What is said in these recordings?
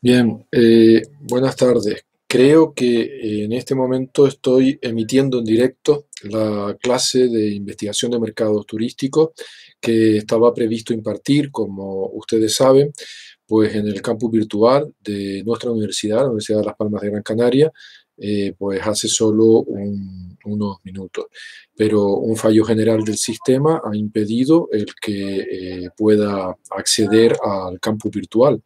Bien, eh, buenas tardes. Creo que eh, en este momento estoy emitiendo en directo la clase de investigación de mercados turísticos que estaba previsto impartir, como ustedes saben, pues en el campus virtual de nuestra universidad, la Universidad de Las Palmas de Gran Canaria, eh, pues hace solo unos minutos. Pero un fallo general del sistema ha impedido el que eh, pueda acceder al campo virtual.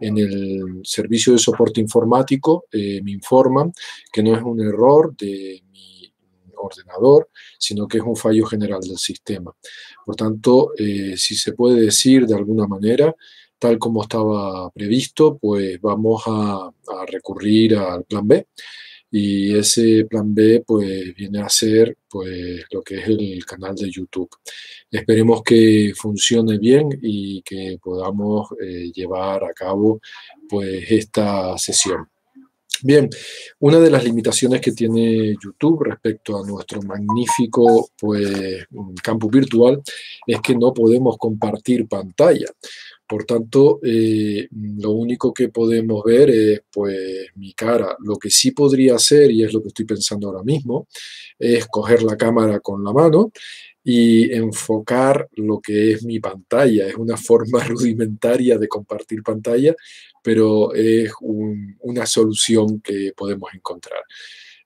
En el servicio de soporte informático eh, me informan que no es un error de mi ordenador, sino que es un fallo general del sistema. Por tanto, si se puede decir de alguna manera, tal como estaba previsto, pues vamos a, a recurrir al plan B y ese plan B pues viene a ser pues lo que es el canal de YouTube. Esperemos que funcione bien y que podamos eh, llevar a cabo pues esta sesión. Bien, una de las limitaciones que tiene YouTube respecto a nuestro magnífico pues, campus virtual es que no podemos compartir pantalla. Por tanto, eh, lo único que podemos ver es pues mi cara. Lo que sí podría hacer, y es lo que estoy pensando ahora mismo, es coger la cámara con la mano y enfocar lo que es mi pantalla. Es una forma rudimentaria de compartir pantalla, pero es una solución que podemos encontrar.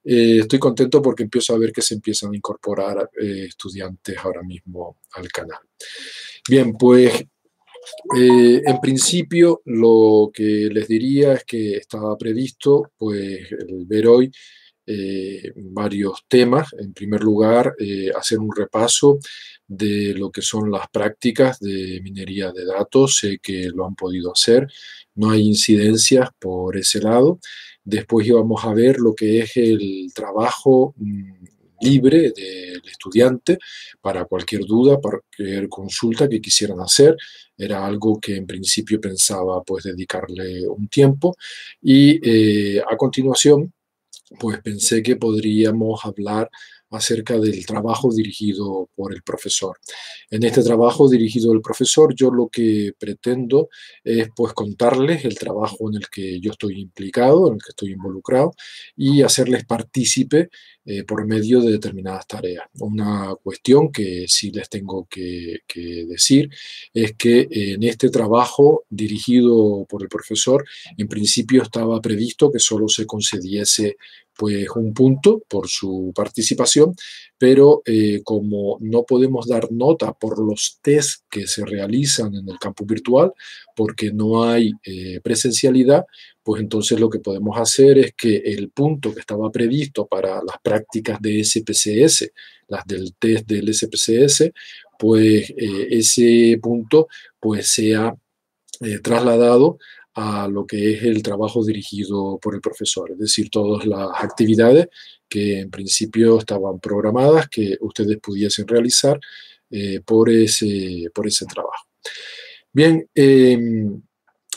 Eh, estoy contento porque empiezo a ver que se empiezan a incorporar eh, estudiantes ahora mismo al canal. Bien, pues eh, en principio, lo que les diría es que estaba previsto pues, ver hoy eh, varios temas. En primer lugar, eh, hacer un repaso de lo que son las prácticas de minería de datos. Sé que lo han podido hacer, no hay incidencias por ese lado. Después íbamos a ver lo que es el trabajo mm, libre del estudiante para cualquier duda, para cualquier consulta que quisieran hacer. Era algo que en principio pensaba pues dedicarle un tiempo y eh, a continuación pues pensé que podríamos hablar acerca del trabajo dirigido por el profesor. En este trabajo dirigido el profesor, yo lo que pretendo es pues contarles el trabajo en el que yo estoy implicado, en el que estoy involucrado y hacerles partícipe eh, por medio de determinadas tareas. Una cuestión que sí les tengo que, que decir es que eh, en este trabajo dirigido por el profesor, en principio estaba previsto que solo se concediese pues un punto por su participación, pero eh, como no podemos dar nota por los test que se realizan en el campus virtual, porque no hay eh, presencialidad, pues entonces lo que podemos hacer es que el punto que estaba previsto para las prácticas de SPCS, las del test del SPCS, pues eh, ese punto pues sea trasladado a lo que es el trabajo dirigido por el profesor, es decir, todas las actividades que en principio estaban programadas que ustedes pudiesen realizar eh, por, ese, por ese trabajo. Bien, em,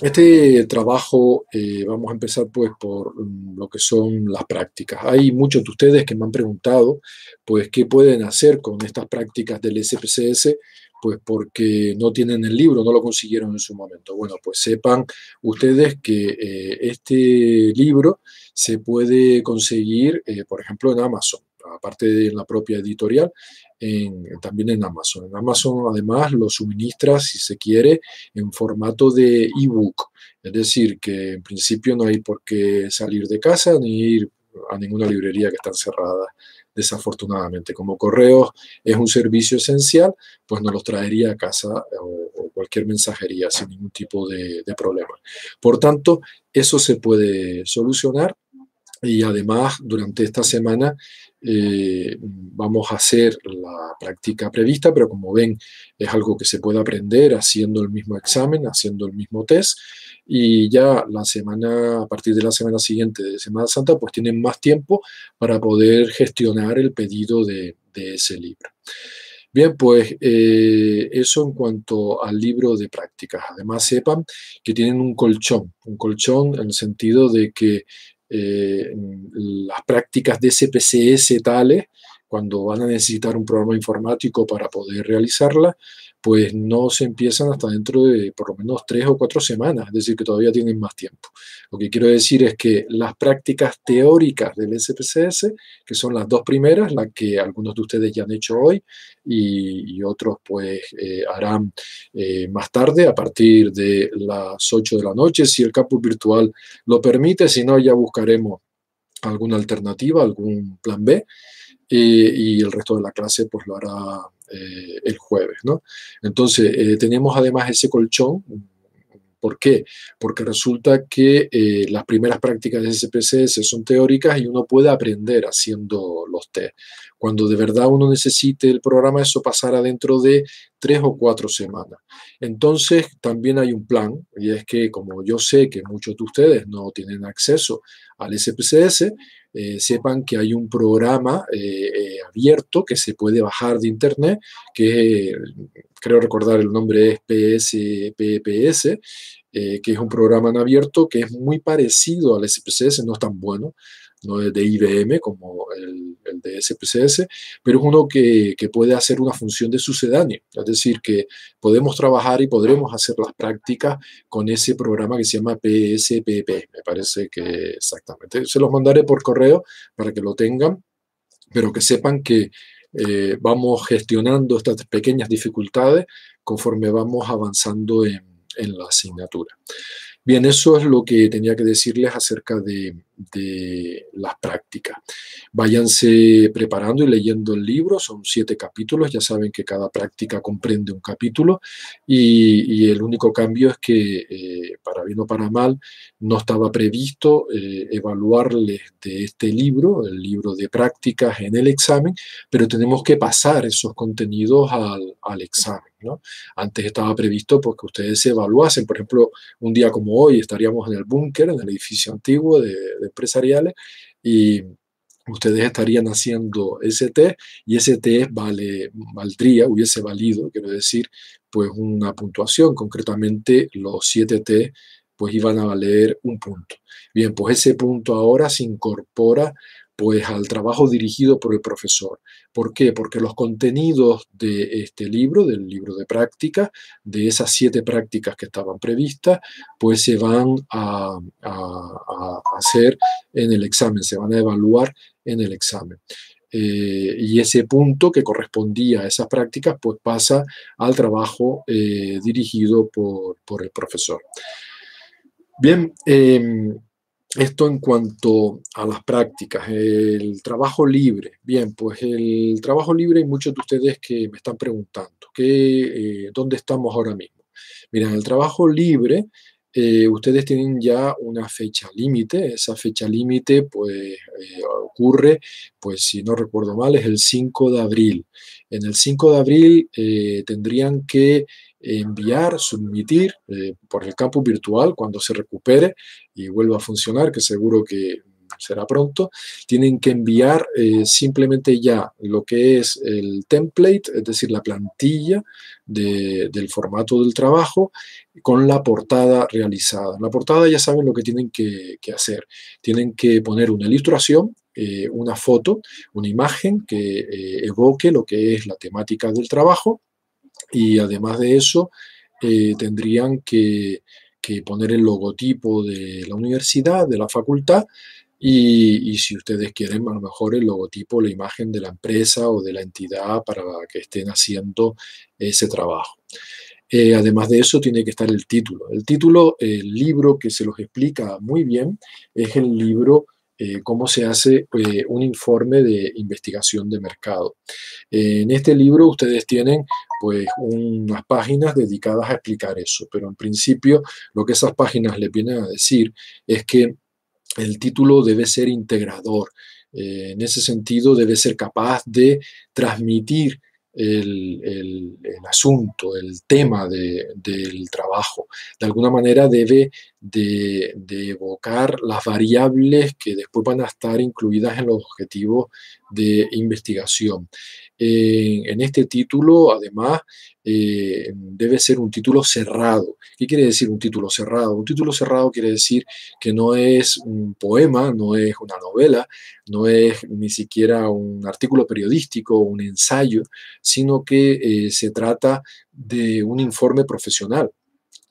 este trabajo eh, vamos a empezar pues por mm, lo que son las prácticas. Hay muchos de ustedes que me han preguntado pues qué pueden hacer con estas prácticas del SPCS pues porque no tienen el libro, no lo consiguieron en su momento. Bueno, pues sepan ustedes que eh, este libro se puede conseguir, eh, por ejemplo, en Amazon, aparte de la propia editorial, también en Amazon. En Amazon además lo suministra, si se quiere, en formato de ebook. Es decir, que en principio no hay por qué salir de casa ni ir a ninguna librería que está cerradas, desafortunadamente. Como correos es un servicio esencial, pues no los traería a casa eh, o, cualquier mensajería sin ningún tipo de, problema. Por tanto, eso se puede solucionar y además, durante esta semana eh, vamos a hacer la práctica prevista, pero como ven, es algo que se puede aprender haciendo el mismo examen, haciendo el mismo test y ya la semana, a partir de la semana siguiente de Semana Santa, pues tienen más tiempo para poder gestionar el pedido de, ese libro. Bien, pues eh, eso en cuanto al libro de prácticas. Además, sepan que tienen un colchón, un colchón en el sentido de que eh, las prácticas de CPCS tales, cuando van a necesitar un programa informático para poder realizarla, pues no se empiezan hasta dentro de por lo menos tres o cuatro semanas, es decir, que todavía tienen más tiempo. Lo que quiero decir es que las prácticas teóricas del SPSS, que son las dos primeras, las que algunos de ustedes ya han hecho hoy y, otros pues eh, harán eh, más tarde a partir de las ocho de la noche, si el campus virtual lo permite, si no ya buscaremos alguna alternativa, algún plan B eh, y el resto de la clase pues lo hará eh, el jueves. ¿no? Entonces, eh, tenemos además ese colchón. ¿Por qué? Porque resulta que eh, las primeras prácticas de SPSS son teóricas y uno puede aprender haciendo los test. Cuando de verdad uno necesite el programa, eso pasará dentro de tres o cuatro semanas. Entonces, también hay un plan, y es que como yo sé que muchos de ustedes no tienen acceso al SPSS, eh, sepan que hay un programa eh, eh, abierto que se puede bajar de internet, que creo recordar el nombre es PSPPS, que es un programa en abierto que es muy parecido al SPSS, no es tan bueno, no es de IBM como el, de SPSS, pero es uno que, puede hacer una función de sucedáneo, es decir, que podemos trabajar y podremos hacer las prácticas con ese programa que se llama PSPP, me parece que exactamente. Se los mandaré por correo para que lo tengan, pero que sepan que eh, vamos gestionando estas pequeñas dificultades conforme vamos avanzando en, en la asignatura. Bien, eso es lo que tenía que decirles acerca de, las prácticas. Váyanse preparando y leyendo el libro, son siete capítulos, ya saben que cada práctica comprende un capítulo y, el único cambio es que, eh, para bien o para mal, no estaba previsto eh, evaluarles de este libro, el libro de prácticas en el examen, pero tenemos que pasar esos contenidos al examen. Antes estaba previsto porque pues, ustedes se evaluasen, por ejemplo, un día como hoy estaríamos en el búnker, en el edificio antiguo de, empresariales, y, ustedes estarían haciendo ese test y ese test vale, valdría, hubiese valido, quiero decir, pues una puntuación. Concretamente, los 7 T pues iban a valer un punto. Bien, pues ese punto ahora se incorpora pues al trabajo dirigido por el profesor. ¿Por qué? Porque los contenidos de este libro, del libro de práctica, de esas siete prácticas que estaban previstas, pues se van a, hacer en el examen, se van a evaluar en el examen. Eh, y ese punto que correspondía a esas prácticas, pues pasa al trabajo eh, dirigido por, el profesor. Bien, em, esto en cuanto a las prácticas, el trabajo libre. Bien, pues el trabajo libre hay muchos de ustedes que me están preguntando, eh, ¿dónde estamos ahora mismo? Miren, el trabajo libre, eh, ustedes tienen ya una fecha límite. Esa fecha límite pues, eh, ocurre, pues si no recuerdo mal, es el 5 de abril. En el 5 de abril tendrían que enviar, submitir por el campus virtual cuando se recupere y vuelva a funcionar, que seguro que será pronto, tienen que enviar eh, simplemente ya lo que es el template, es decir, la plantilla del formato del trabajo con la portada realizada. la portada ya saben lo que tienen que, hacer. Tienen que poner una ilustración, eh, una foto, una imagen que eh, evoque lo que es la temática del trabajo y además de eso tendrían que que poner el logotipo de la universidad, de la facultad, y, si ustedes quieren, a lo mejor el logotipo, la imagen de la empresa o de la entidad para que estén haciendo ese trabajo. Eh, además de eso, tiene que estar el título. El título, el libro que se los explica muy bien, es el libro eh, cómo se hace eh, un informe de investigación de mercado. Eh, en este libro ustedes tienen pues unas páginas dedicadas a explicar eso, pero en principio lo que esas páginas les vienen a decir es que el título debe ser integrador. en ese sentido debe ser capaz de transmitir el, asunto, el tema del trabajo. De alguna manera debe de, evocar las variables que después van a estar incluidas en los objetivos de investigación. en este título, además, eh, debe ser un título cerrado. ¿Qué quiere decir un título cerrado? Un título cerrado quiere decir que no es un poema, no es una novela, no es ni siquiera un artículo periodístico, un ensayo, sino que eh, se trata de un informe profesional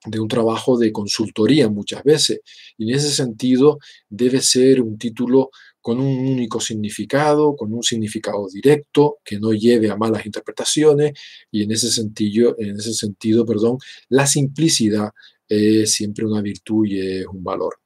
de un trabajo de consultoría muchas veces. Y en ese sentido debe ser un título con un único significado, con un significado directo, que no lleve a malas interpretaciones. Y en ese sentido, en ese sentido perdón, la simplicidad es siempre una virtud y es un valor.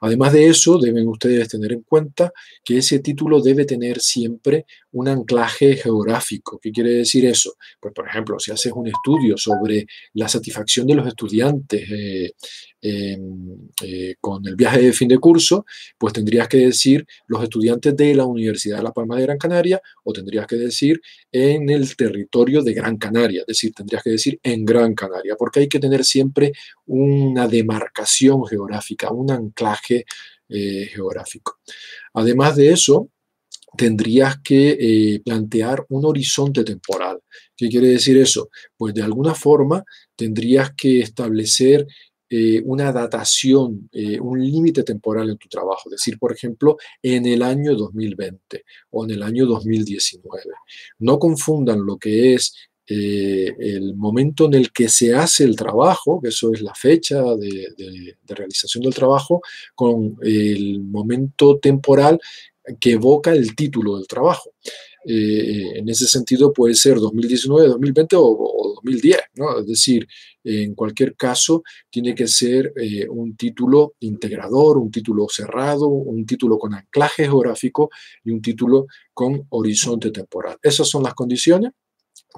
Además de eso, deben ustedes tener en cuenta que ese título debe tener siempre un anclaje geográfico. ¿Qué quiere decir eso? Pues, por ejemplo, si haces un estudio sobre la satisfacción de los estudiantes eh, em, eh, con el viaje de fin de curso, pues tendrías que decir los estudiantes de la Universidad de La Palma de Gran Canaria o tendrías que decir en el territorio de Gran Canaria, es decir, tendrías que decir en Gran Canaria, porque hay que tener siempre una demarcación geográfica, un anclaje eh, geográfico. Además de eso, tendrías que eh, plantear un horizonte temporal. ¿Qué quiere decir eso? Pues de alguna forma tendrías que establecer eh, una datación, un límite temporal en tu trabajo, es decir, por ejemplo, en el año 2020 o en el año 2019. No confundan lo que es eh, el momento en el que se hace el trabajo, que eso es la fecha de, realización del trabajo, con el momento temporal que evoca el título del trabajo. Eh, en ese sentido puede ser 2019, 2020 o, 2010, ¿no? Es decir, en cualquier caso tiene que ser eh, un título integrador, un título cerrado, un título con anclaje geográfico y un título con horizonte temporal. Esas son las condiciones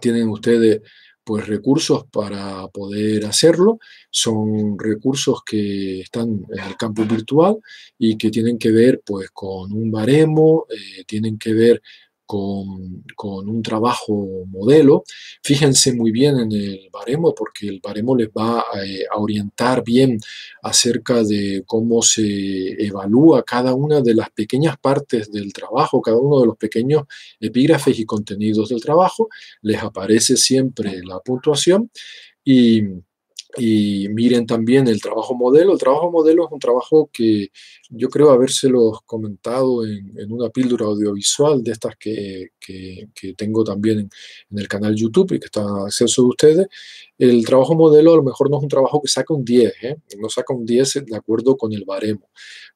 tienen ustedes pues recursos para poder hacerlo. Son recursos que están en el campo virtual y que tienen que ver pues con un baremo, eh, tienen que ver con, un trabajo modelo, fíjense muy bien en el baremo porque el baremo les va a, eh, a, orientar bien acerca de cómo se evalúa cada una de las pequeñas partes del trabajo, cada uno de los pequeños epígrafes y contenidos del trabajo, les aparece siempre la puntuación y y miren también el trabajo modelo. El trabajo modelo es un trabajo que yo creo habérselos comentado en, una píldora audiovisual de estas que, que, tengo también en, el canal YouTube y que está a acceso de ustedes. El trabajo modelo a lo mejor no es un trabajo que saca un 10, ¿eh? no saca un 10 de acuerdo con el baremo.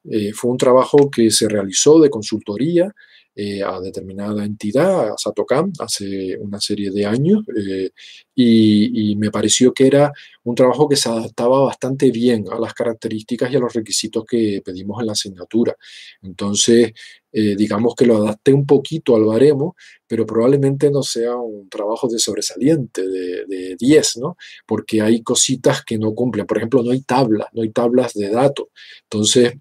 Eh, fue un trabajo que se realizó de consultoría eh, a determinada entidad, a Satocam, hace una serie de años, eh, y, me pareció que era un trabajo que se adaptaba bastante bien a las características y a los requisitos que pedimos en la asignatura. Entonces, eh, digamos que lo adapté un poquito al baremo, pero probablemente no sea un trabajo de sobresaliente, de 10, ¿no? Porque hay cositas que no cumplen. Por ejemplo, no hay tablas, no hay tablas de datos. Entonces,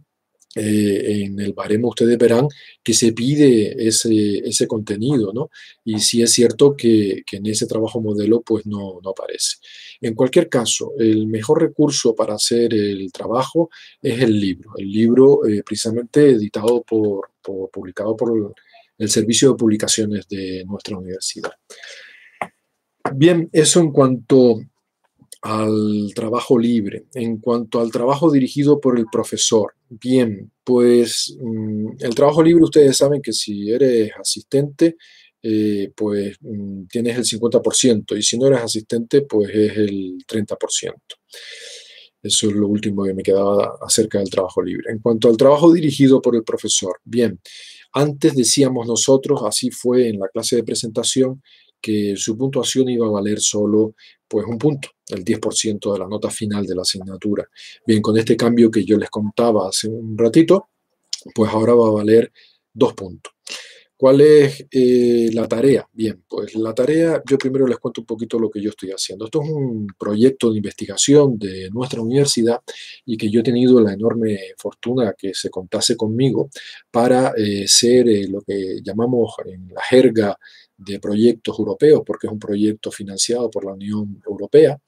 eh, en el baremo ustedes verán que se pide ese, contenido, ¿no? Y sí es cierto que, en ese trabajo modelo pues no, aparece. En cualquier caso, el mejor recurso para hacer el trabajo es el libro. El libro eh, precisamente editado por, publicado por el Servicio de Publicaciones de nuestra universidad. Bien, eso en cuanto al trabajo libre. En cuanto al trabajo dirigido por el profesor, bien, pues mm, el trabajo libre ustedes saben que si eres asistente, eh, pues mm, tienes el 50% y si no eres asistente, pues es el 30%. Eso es lo último que me quedaba acerca del trabajo libre. En cuanto al trabajo dirigido por el profesor, bien, antes decíamos nosotros, así fue en la clase de presentación, que su puntuación iba a valer solo pues un punto, el 10% de la nota final de la asignatura. Bien, con este cambio que yo les contaba hace un ratito, pues ahora va a valer dos puntos. ¿Cuál es eh, la tarea? Bien, pues la tarea, yo primero les cuento un poquito lo que yo estoy haciendo. Esto es un proyecto de investigación de nuestra universidad y que yo he tenido la enorme fortuna que se contase conmigo para eh, ser eh, lo que llamamos en la jerga de proyectos europeos, porque es un proyecto financiado por la Unión Europea,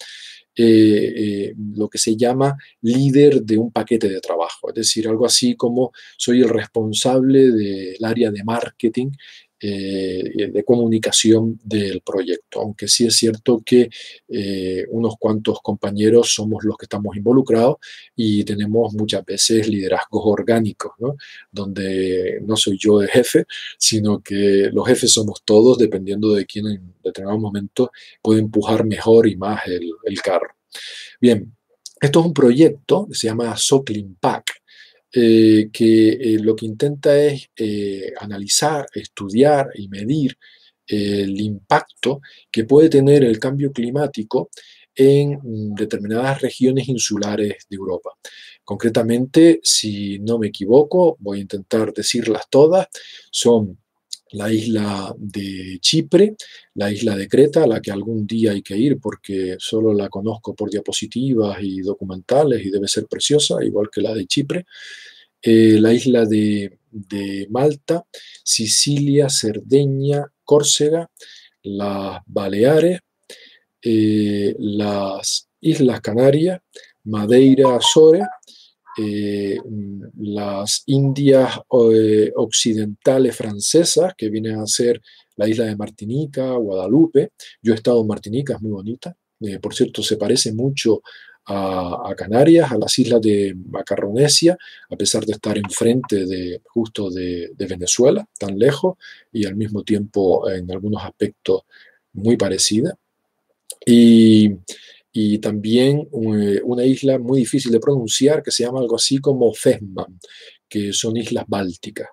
eh, eh, lo que se llama líder de un paquete de trabajo, es decir, algo así como soy el responsable del área de marketing eh, de comunicación del proyecto, aunque sí es cierto que eh, unos cuantos compañeros somos los que estamos involucrados y tenemos muchas veces liderazgos orgánicos, donde no soy yo el jefe, sino que los jefes somos todos, dependiendo de quién en determinado momento puede empujar mejor y más el, carro. Bien, esto es un proyecto que se llama Sockling Pack eh, que eh, lo que intenta es eh, analizar, estudiar y medir el impacto que puede tener el cambio climático en mm, determinadas regiones insulares de Europa. Concretamente, si no me equivoco, voy a intentar decirlas todas, son la isla de Chipre, la isla de Creta, a la que algún día hay que ir porque solo la conozco por diapositivas y documentales y debe ser preciosa, igual que la de Chipre, eh, la isla de, Malta, Sicilia, Cerdeña, Córcega, las Baleares, eh, las Islas Canarias, Madeira, Azores, eh, las Indias eh, occidentales francesas, que vienen a ser la isla de Martinica, Guadalupe. Yo he estado en Martinica, es muy bonita. Eh, por cierto, se parece mucho a, Canarias, a las islas de Macaronesia, a pesar de estar enfrente de, justo de, de Venezuela, tan lejos, y al mismo tiempo en algunos aspectos muy parecida. Y y también eh, una isla muy difícil de pronunciar que se llama algo así como Fesman, que son islas bálticas.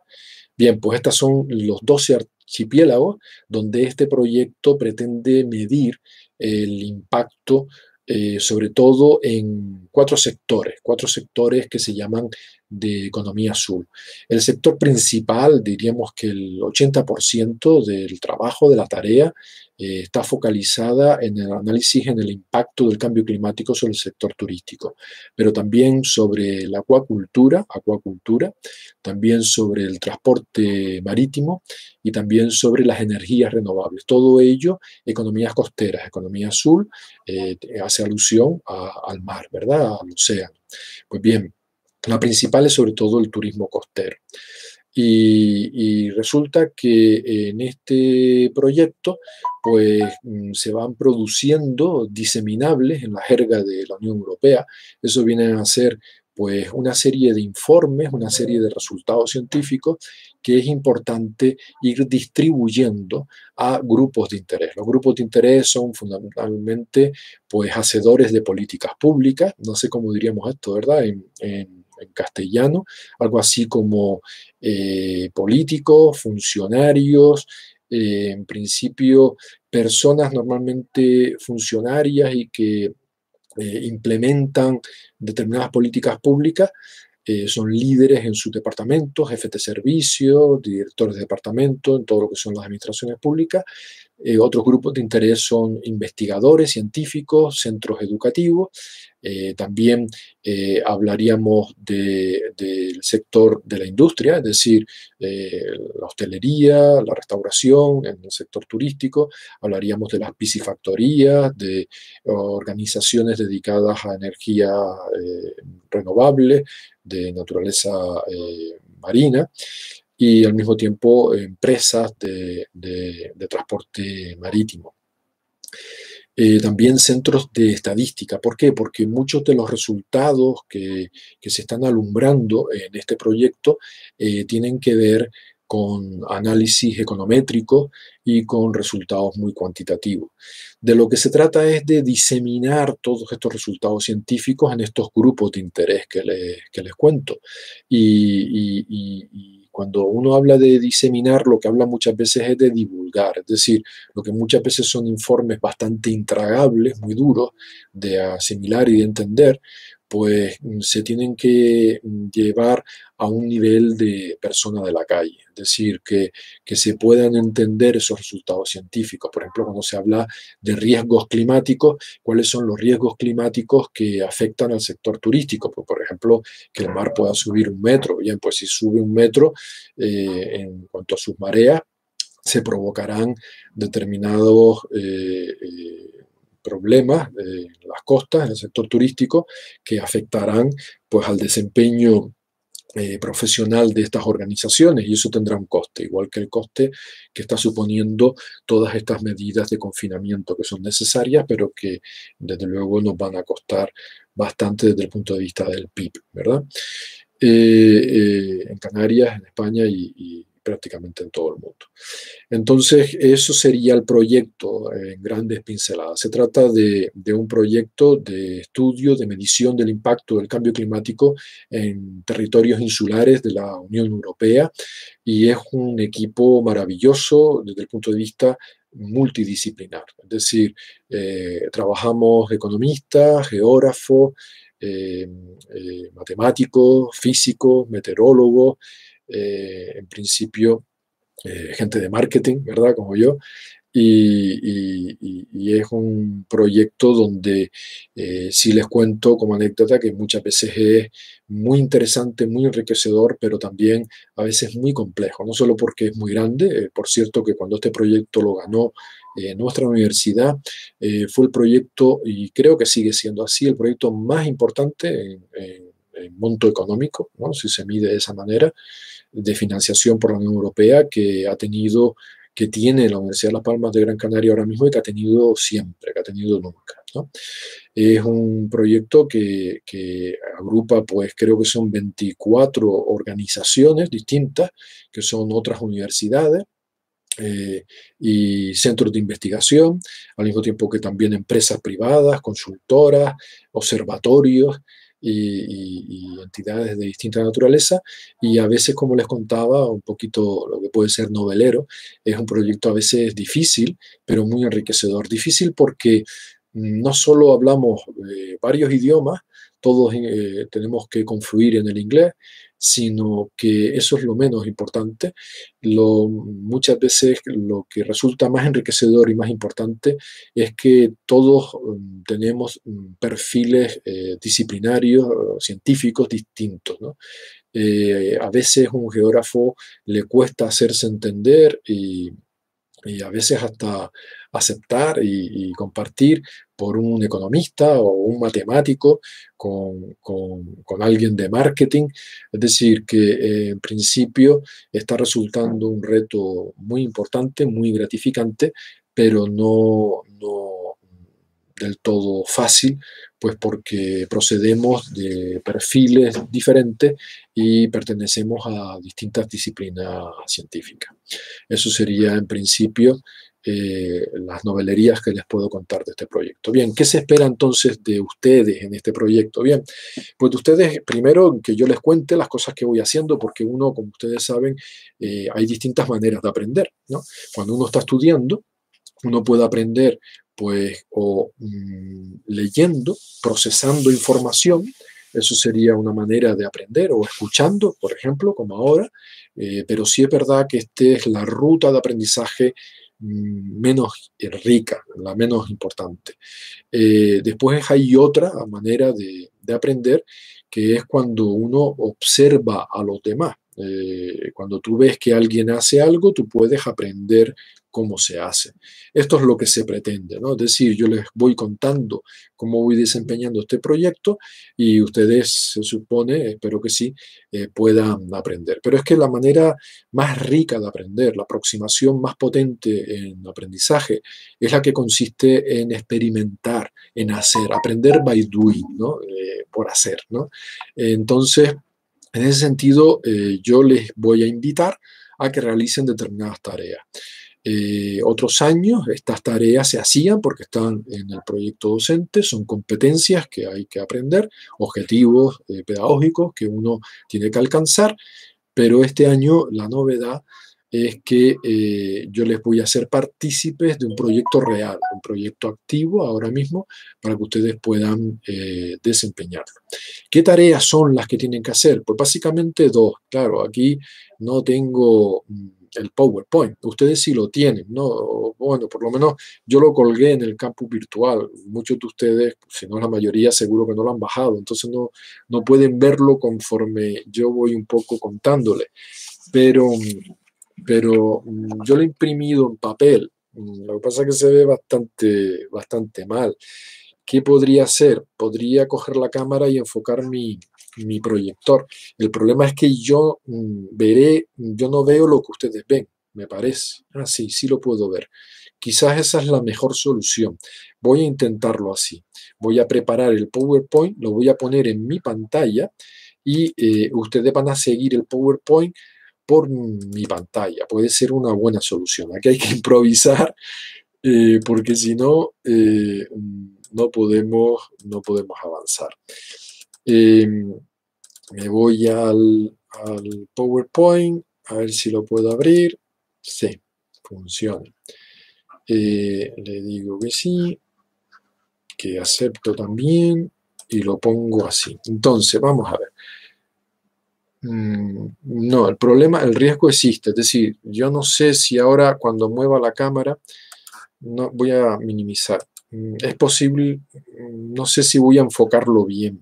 Bien, pues estas son los 12 archipiélagos donde este proyecto pretende medir el impacto eh, sobre todo en cuatro sectores, cuatro sectores que se llaman de economía azul. El sector principal, diríamos que el 80% del trabajo, de la tarea, eh, está focalizada en el análisis en el impacto del cambio climático sobre el sector turístico, pero también sobre la acuacultura, acuacultura, también sobre el transporte marítimo y también sobre las energías renovables. Todo ello, economías costeras, economía azul, eh, hace alusión al mar, ¿verdad? Al océano. Pues bien, la principal es sobre todo el turismo costero. Y, resulta que en este proyecto pues mm, se van produciendo diseminables en la jerga de la Unión Europea. Eso viene a ser pues una serie de informes, una serie de resultados científicos que es importante ir distribuyendo a grupos de interés. Los grupos de interés son fundamentalmente pues hacedores de políticas públicas, no sé cómo diríamos esto, ¿verdad? en en castellano, algo así como eh, políticos, funcionarios, eh, en principio personas normalmente funcionarias y que eh, implementan determinadas políticas públicas, son líderes en sus departamentos, jefes de servicio, directores de departamento, en todo lo que son las administraciones públicas, eh, otros grupos de interés son investigadores, científicos, centros educativos. Eh, también eh, hablaríamos del sector de la industria, es decir, la hostelería, la restauración, en el sector turístico. Hablaríamos de las piscifactorías, de organizaciones dedicadas a energía renovable, de naturaleza marina y al mismo tiempo empresas de, transporte marítimo. Eh, también centros de estadística. ¿Por qué? Porque muchos de los resultados que, se están alumbrando en este proyecto eh, tienen que ver con análisis econométrico y con resultados muy cuantitativos. De lo que se trata es de diseminar todos estos resultados científicos en estos grupos de interés que les, les cuento. y cuando uno habla de diseminar, lo que habla muchas veces es de divulgar, es decir, lo que muchas veces son informes bastante intragables, muy duros de asimilar y de entender, pues mm, se tienen que mm, llevar a un nivel de persona de la calle, es decir, que, se puedan entender esos resultados científicos. Por ejemplo, cuando se habla de riesgos climáticos, cuáles son los riesgos climáticos que afectan al sector turístico. Pues, por ejemplo, que el mar pueda subir un metro. Bien, pues si sube un metro eh, en cuanto a sus mareas, se provocarán determinados... Eh, eh, problemas eh, en las costas, en el sector turístico, que afectarán pues, al desempeño eh, profesional de estas organizaciones y eso tendrá un coste, igual que el coste que está suponiendo todas estas medidas de confinamiento que son necesarias, pero que desde luego nos van a costar bastante desde el punto de vista del PIB, ¿verdad? Eh, en Canarias, en España y prácticamente en todo el mundo. Entonces, eso sería el proyecto en grandes pinceladas. Se trata de, un proyecto de estudio, de medición del impacto del cambio climático en territorios insulares de la Unión Europea y es un equipo maravilloso desde el punto de vista multidisciplinar. Es decir, eh, trabajamos economistas, geógrafos, eh, eh, matemáticos, físicos, meteorólogos, eh, en principio, eh, gente de marketing, ¿verdad? Como yo. Y, es un proyecto donde eh, sí les cuento como anécdota que muchas veces es muy interesante, muy enriquecedor, pero también a veces muy complejo, no solo porque es muy grande, eh, por cierto que cuando este proyecto lo ganó nuestra universidad fue el proyecto, y creo que sigue siendo así, el proyecto más importante en, eh, monto económico, ¿no? si se mide de esa manera, de financiación por la Unión Europea que ha tenido, que tiene la Universidad de Las Palmas de Gran Canaria ahora mismo y que ha tenido siempre, que ha tenido nunca. ¿no? Es un proyecto que, agrupa, pues creo que son 24 organizaciones distintas, que son otras universidades. Eh, y centros de investigación, al mismo tiempo que también empresas privadas, consultoras, observatorios, y, entidades de distinta naturaleza y a veces, como les contaba, un poquito lo que puede ser novelero, es un proyecto a veces difícil, pero muy enriquecedor. Difícil porque no solo hablamos eh, varios idiomas, todos eh, tenemos que confluir en el inglés, sino que eso es lo menos importante. Lo, muchas veces lo que resulta más enriquecedor y más importante es que todos mm, tenemos mm, perfiles eh, disciplinarios, eh, científicos distintos. ¿no? veces eh, a veces un geógrafo le cuesta hacerse entender y a veces hasta aceptar y, compartir por un economista o un matemático con, alguien de marketing. Es decir, que eh, en principio está resultando un reto muy importante, muy gratificante, pero no, no del todo fácil, pues porque procedemos de perfiles diferentes y pertenecemos a distintas disciplinas científicas. Eso sería en principio eh, las novelerías que les puedo contar de este proyecto. Bien, ¿qué se espera entonces de ustedes en este proyecto? Bien, pues de ustedes primero que yo les cuente las cosas que voy haciendo, porque uno, como ustedes saben, eh, hay distintas maneras de aprender. ¿no? Cuando uno está estudiando, uno puede aprender pues o mm, leyendo, procesando información, eso sería una manera de aprender o escuchando, por ejemplo, como ahora, eh, pero sí es verdad que esta es la ruta de aprendizaje menos eh, rica, la menos importante. Eh, después hay otra manera de, aprender que es cuando uno observa a los demás. Eh, cuando tú ves que alguien hace algo, tú puedes aprender cómo se hace. Esto es lo que se pretende, ¿no? Es decir, yo les voy contando cómo voy desempeñando este proyecto y ustedes, se supone, espero que sí, eh, puedan aprender. Pero es que la manera más rica de aprender, la aproximación más potente en aprendizaje, es la que consiste en experimentar, en hacer, aprender by doing, ¿no? Eh, por hacer, ¿no? Entonces, en ese sentido, eh, yo les voy a invitar a que realicen determinadas tareas. Eh, otros años estas tareas se hacían porque están en el proyecto docente, son competencias que hay que aprender, objetivos eh, pedagógicos que uno tiene que alcanzar, pero este año la novedad es que eh, yo les voy a hacer partícipes de un proyecto real, un proyecto activo ahora mismo para que ustedes puedan desempeñarlo. ¿Qué tareas son las que tienen que hacer? Pues básicamente dos. Claro, aquí no tengo mm, el PowerPoint. Ustedes sí lo tienen, ¿no? Bueno, por lo menos yo lo colgué en el campus virtual. Muchos de ustedes, si no la mayoría, seguro que no lo han bajado. Entonces no, no pueden verlo conforme yo voy un poco contándole. Pero, pero mm, yo lo he imprimido en papel. Mm, lo que pasa es que se ve bastante, bastante mal. ¿Qué podría hacer? Podría coger la cámara y enfocar mi, mi proyector. El problema es que yo mm, veré, yo no veo lo que ustedes ven, me parece. Ah, sí, sí lo puedo ver. Quizás esa es la mejor solución. Voy a intentarlo así. Voy a preparar el PowerPoint, lo voy a poner en mi pantalla y eh, ustedes van a seguir el PowerPoint por mi pantalla. Puede ser una buena solución. Aquí hay que improvisar eh, porque si no, eh, mm, no, podemos, no podemos avanzar. Em, me voy al, PowerPoint, a ver si lo puedo abrir. Sí, funciona. Eh, le digo que sí, que acepto también y lo pongo así. Entonces, vamos a ver. Mm, no, el problema, el riesgo existe. Es decir, yo no sé si ahora cuando mueva la cámara, no, voy a minimizar. Mm, es posible, mm, no sé si voy a enfocarlo bien.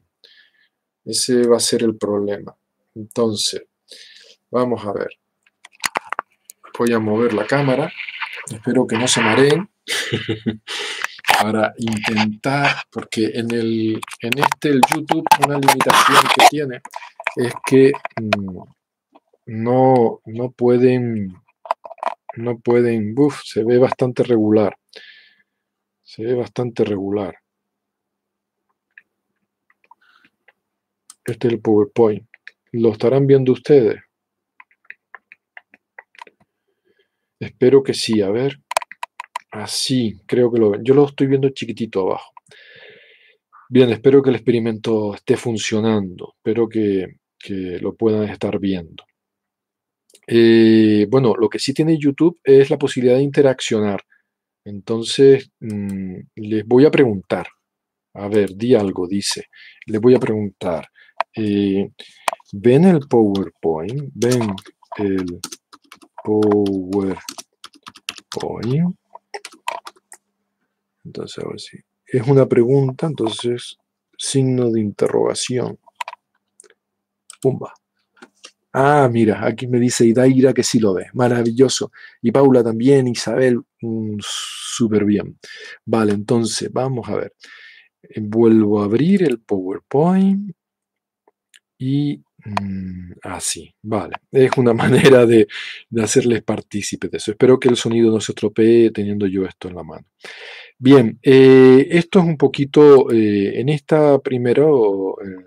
Ese va a ser el problema. Entonces, vamos a ver. Voy a mover la cámara. Espero que no se mareen. para intentar, porque en, este el YouTube una limitación que tiene es que mm, no, no pueden, no pueden, uf, se ve bastante regular, se ve bastante regular. este es el PowerPoint. ¿Lo estarán viendo ustedes? Espero que sí. A ver. Así, ah, creo que lo ven. Yo lo estoy viendo chiquitito abajo. Bien, espero que el experimento esté funcionando. Espero que, lo puedan estar viendo. Eh, bueno, lo que sí tiene YouTube es la posibilidad de interaccionar. Entonces, mm, les voy a preguntar. A ver, di algo, dice. Les voy a preguntar. Eh, ven el PowerPoint, ven el PowerPoint. Entonces, ver si Es una pregunta, entonces, signo de interrogación. Pumba. Ah, mira, aquí me dice Idaira que sí lo ve. Maravilloso. Y Paula también, Isabel, mm, súper bien. Vale, entonces, vamos a ver. Vuelvo a abrir el PowerPoint. Y mm, así, ah, vale. Es una manera de, hacerles partícipes de eso. Espero que el sonido no se estropee teniendo yo esto en la mano. Bien, eh, esto es un poquito, eh, en esta primera eh,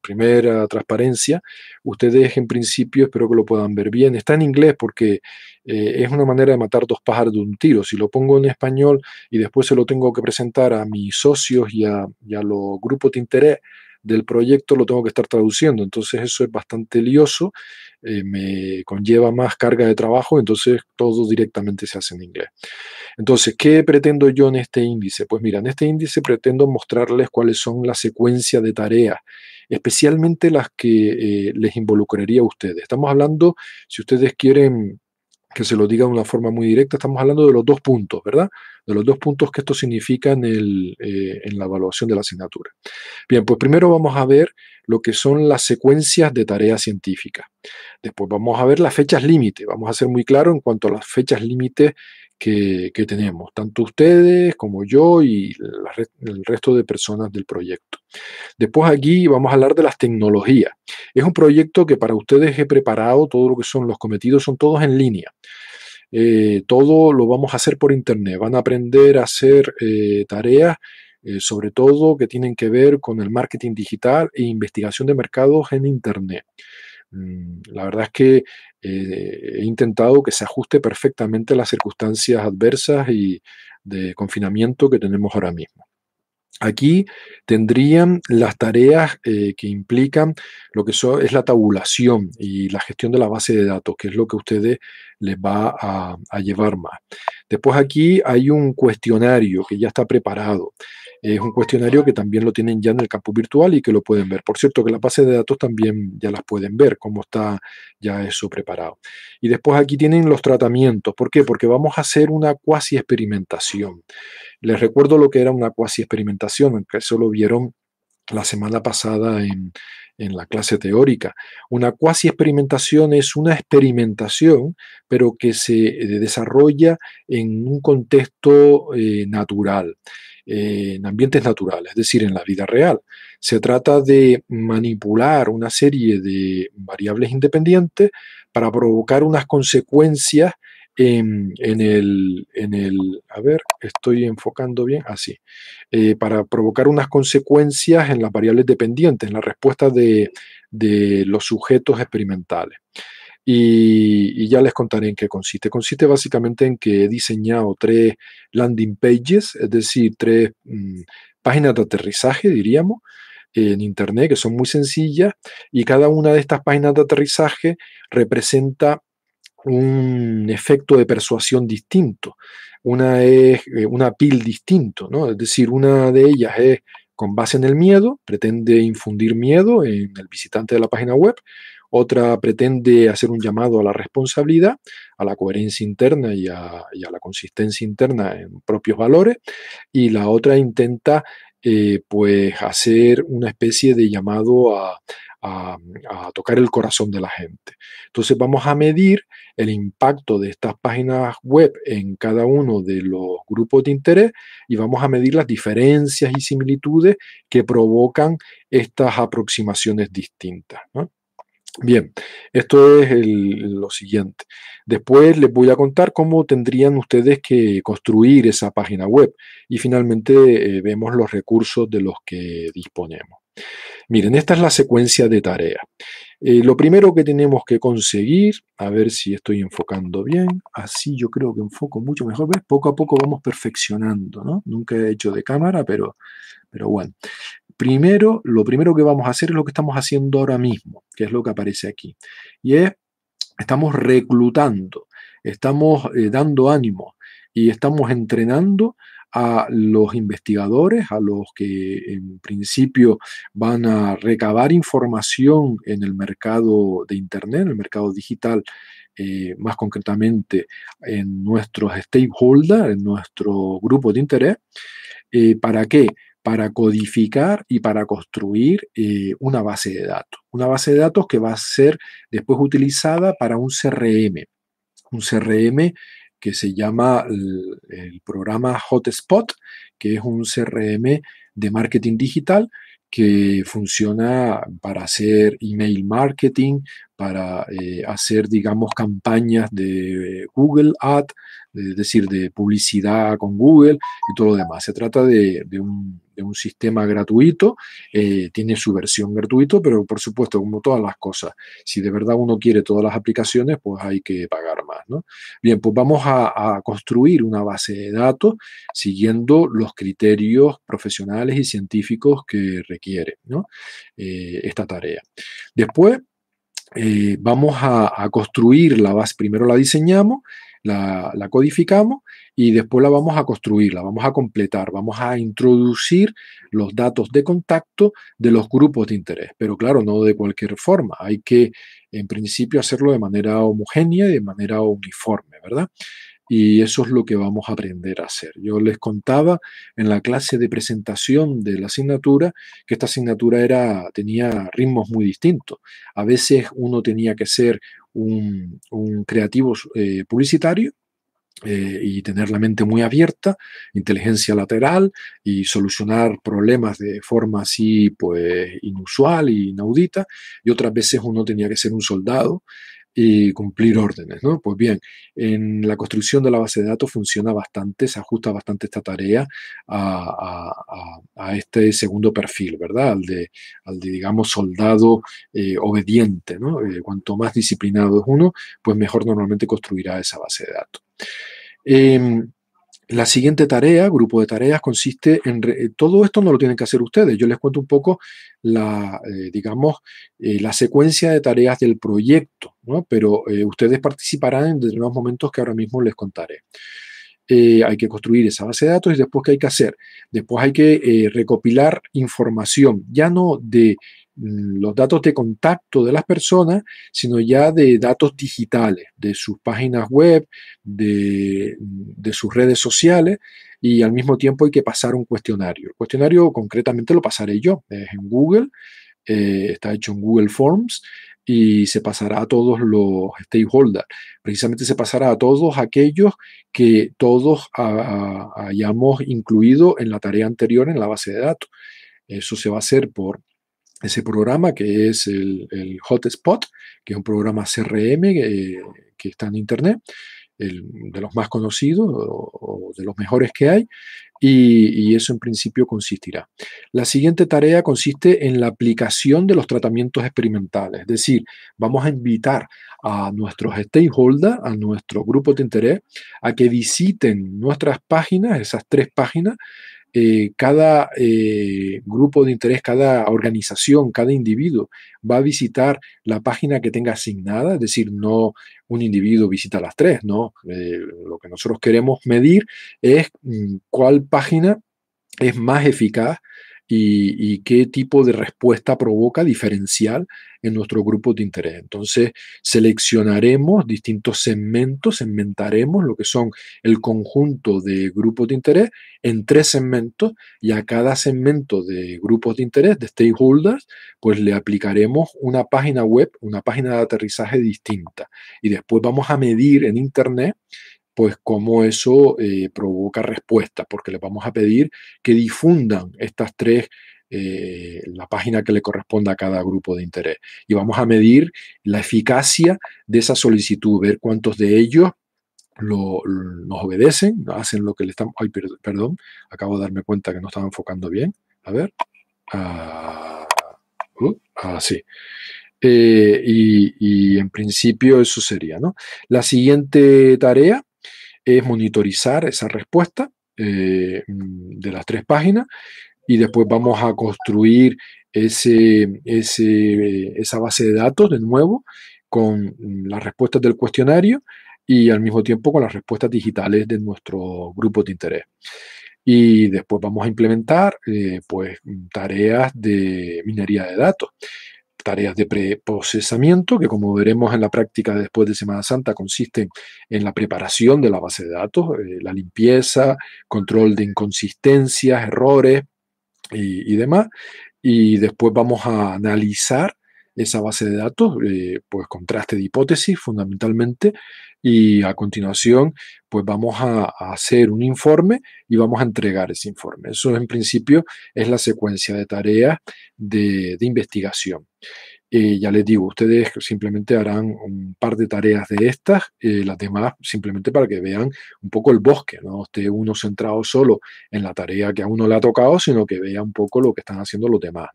primera transparencia, ustedes en principio, espero que lo puedan ver bien, está en inglés porque es una manera de matar dos pájaros de un tiro. Si lo pongo en español y después se lo tengo que presentar a mis socios y a, y a los grupos de interés, del proyecto lo tengo que estar traduciendo. Entonces eso es bastante lioso, eh, me conlleva más carga de trabajo, entonces todo directamente se hace en inglés. Entonces, ¿qué pretendo yo en este índice? Pues mira, en este índice pretendo mostrarles cuáles son las secuencias de tareas, especialmente las que eh, les involucraría a ustedes. Estamos hablando, si ustedes quieren que se lo diga de una forma muy directa, estamos hablando de los dos puntos, ¿verdad? De los dos puntos que esto significa eh, en, la evaluación de la asignatura. Bien, pues primero vamos a ver lo que son las secuencias de tareas científicas. Después vamos a ver las fechas límite. Vamos a ser muy claro en cuanto a las fechas límite que, tenemos, tanto ustedes como yo y el resto de personas del proyecto. Después aquí vamos a hablar de las tecnologías. Es un proyecto que para ustedes he preparado, todo lo que son los cometidos son todos en línea. Eh, todo lo vamos a hacer por internet. Van a aprender a hacer eh, tareas, eh, sobre todo que tienen que ver con el marketing digital e investigación de mercados en internet. Mm, la verdad es que eh, he intentado que se ajuste perfectamente a las circunstancias adversas y de confinamiento que tenemos ahora mismo. Aquí tendrían las tareas eh, que implican lo que es la tabulación y la gestión de la base de datos, que es lo que a ustedes les va a, a llevar más. Después aquí hay un cuestionario que ya está preparado. Es un cuestionario que también lo tienen ya en el campus virtual y que lo pueden ver. Por cierto, que las bases de datos también ya las pueden ver, cómo está ya eso preparado. Y después aquí tienen los tratamientos. ¿Por qué? Porque vamos a hacer una cuasi experimentación. Les recuerdo lo que era una cuasi experimentación, que eso lo vieron la semana pasada en, la clase teórica. Una cuasi experimentación es una experimentación, pero que se eh, desarrolla en un contexto eh, natural en ambientes naturales, es decir, en la vida real. Se trata de manipular una serie de variables independientes para provocar unas consecuencias en, el, a ver, estoy enfocando bien, así, ah, eh, para provocar unas consecuencias en las variables dependientes, en la respuesta de los sujetos experimentales y, ya les contaré en qué consiste. Consiste básicamente en que he diseñado tres landing pages, es decir, tres mm, páginas de aterrizaje, diríamos, en Internet, que son muy sencillas, y cada una de estas páginas de aterrizaje representa un efecto de persuasión distinto. Una es eh, una pil distinto, ¿no? Es decir, una de ellas es con base en el miedo, pretende infundir miedo en el visitante de la página web, otra pretende hacer un llamado a la responsabilidad, a la coherencia interna y a, la consistencia interna en propios valores, y la otra intenta eh, pues hacer una especie de llamado a, tocar el corazón de la gente. Entonces vamos a medir el impacto de estas páginas web en cada uno de los grupos de interés y vamos a medir las diferencias y similitudes que provocan estas aproximaciones distintas. Bien, esto es lo siguiente. Después les voy a contar cómo tendrían ustedes que construir esa página web y finalmente eh, vemos los recursos de los que disponemos. Miren, esta es la secuencia de tareas. Eh, lo primero que tenemos que conseguir, a ver si estoy enfocando bien, así yo creo que enfoco mucho mejor, ¿ves? Poco a poco vamos perfeccionando, ¿no? Nunca he hecho de cámara, pero, pero bueno primero, lo primero que vamos a hacer es lo que estamos haciendo ahora mismo, que es lo que aparece aquí. Y es, estamos reclutando, estamos eh, dando ánimo y estamos entrenando a los investigadores, a los que en principio van a recabar información en el mercado de Internet, en el mercado digital, eh, más concretamente en nuestros stakeholders, en nuestro grupo de interés. Eh, ¿Para qué? para codificar y para construir eh, una base de datos. Una base de datos que va a ser después utilizada para un CRM. Un CRM que se llama el, programa Hotspot, que es un CRM de marketing digital que funciona para hacer email marketing, para eh, hacer, digamos, campañas de Google Ad, es decir, de publicidad con Google y todo lo demás. Se trata de un de un sistema gratuito, eh, tiene su versión gratuito, pero por supuesto, como todas las cosas, si de verdad uno quiere todas las aplicaciones, pues hay que pagar más. Bien, pues vamos a, construir una base de datos siguiendo los criterios profesionales y científicos que requiere eh, esta tarea. Después, eh, vamos a, construir la base, primero la diseñamos la, codificamos y después la vamos a construir, la vamos a completar, vamos a introducir los datos de contacto de los grupos de interés. Pero claro, no de cualquier forma, hay que en principio hacerlo de manera homogénea y de manera uniforme, ¿verdad? y eso es lo que vamos a aprender a hacer. Yo les contaba en la clase de presentación de la asignatura que esta asignatura era, tenía ritmos muy distintos. A veces uno tenía que ser un, creativo eh, publicitario, eh, y tener la mente muy abierta, inteligencia lateral y solucionar problemas de forma así pues inusual e inaudita. Y otras veces uno tenía que ser un soldado y cumplir órdenes, ¿no? Pues bien, en la construcción de la base de datos funciona bastante, se ajusta bastante esta tarea a, este segundo perfil, ¿verdad? Al de, al de digamos, soldado eh, obediente, ¿no? Eh, cuanto más disciplinado es uno, pues mejor normalmente construirá esa base de datos. Em, la siguiente tarea, grupo de tareas, consiste en... Eh, todo esto no lo tienen que hacer ustedes. Yo les cuento un poco la, eh, digamos, eh, la secuencia de tareas del proyecto, ¿no? pero ustedes participarán en determinados momentos que ahora mismo les contaré. hay que construir esa base de datos y después qué hay que hacer. Después hay que recopilar información, ya no de Mm, los datos de contacto de las personas, sino ya de datos digitales, de sus páginas web, de, sus redes sociales y al mismo tiempo hay que pasar un cuestionario. El cuestionario concretamente lo pasaré yo, es en Google, eh, está hecho en Google Forms y se pasará a todos los stakeholders. Precisamente se pasará a todos aquellos que todos hayamos incluido en la tarea anterior en la base de datos. Eso se va a hacer por ese programa que es el, Hotspot, que es un programa CRM eh, que está en Internet, de los más conocidos o, de los mejores que hay, y, y eso en principio consistirá. La siguiente tarea consiste en la aplicación de los tratamientos experimentales, es decir, vamos a invitar a nuestros stakeholders, a nuestro grupos de interés, a que visiten nuestras páginas, esas tres páginas, eh, cada eh, grupo de interés, cada organización, cada individuo va a visitar la página que tenga asignada, es decir, no un individuo visita las tres, no. Eh, lo que nosotros queremos medir es mm, cuál página es más eficaz y, qué tipo de respuesta provoca diferencial en nuestro grupo de interés. Entonces, seleccionaremos distintos segmentos, segmentaremos lo que son el conjunto de grupos de interés en tres segmentos y a cada segmento de grupos de interés, de stakeholders, pues le aplicaremos una página web, una página de aterrizaje distinta. Y después vamos a medir en Internet pues cómo eso eh, provoca respuesta, porque les vamos a pedir que difundan estas tres, eh, la página que le corresponda a cada grupo de interés. Y vamos a medir la eficacia de esa solicitud, ver cuántos de ellos nos obedecen, hacen lo que le estamos... Ay, perdón, acabo de darme cuenta que no estaba enfocando bien. A ver. Ah, uh, ah sí. Eh, y, y, en principio eso sería, ¿no? La siguiente tarea es monitorizar esa respuesta eh, mm, de las tres páginas y después vamos a construir esa base de datos de nuevo con mm, las respuestas del cuestionario y al mismo tiempo con las respuestas digitales de nuestro grupo de interés. Y después vamos a implementar eh, pues, tareas de minería de datos tareas de preprocesamiento, que como veremos en la práctica después de Semana Santa, consisten en la preparación de la base de datos, eh, la limpieza, control de inconsistencias, errores y, demás. Y después vamos a analizar esa base de datos, eh, pues contraste de hipótesis fundamentalmente, y a continuación pues vamos a, hacer un informe y vamos a entregar ese informe. Eso en principio es la secuencia de tareas de investigación. Eh, ya les digo, ustedes simplemente harán un par de tareas de estas, eh, las demás simplemente para que vean un poco el bosque, no esté uno centrado solo en la tarea que a uno le ha tocado, sino que vea un poco lo que están haciendo los demás.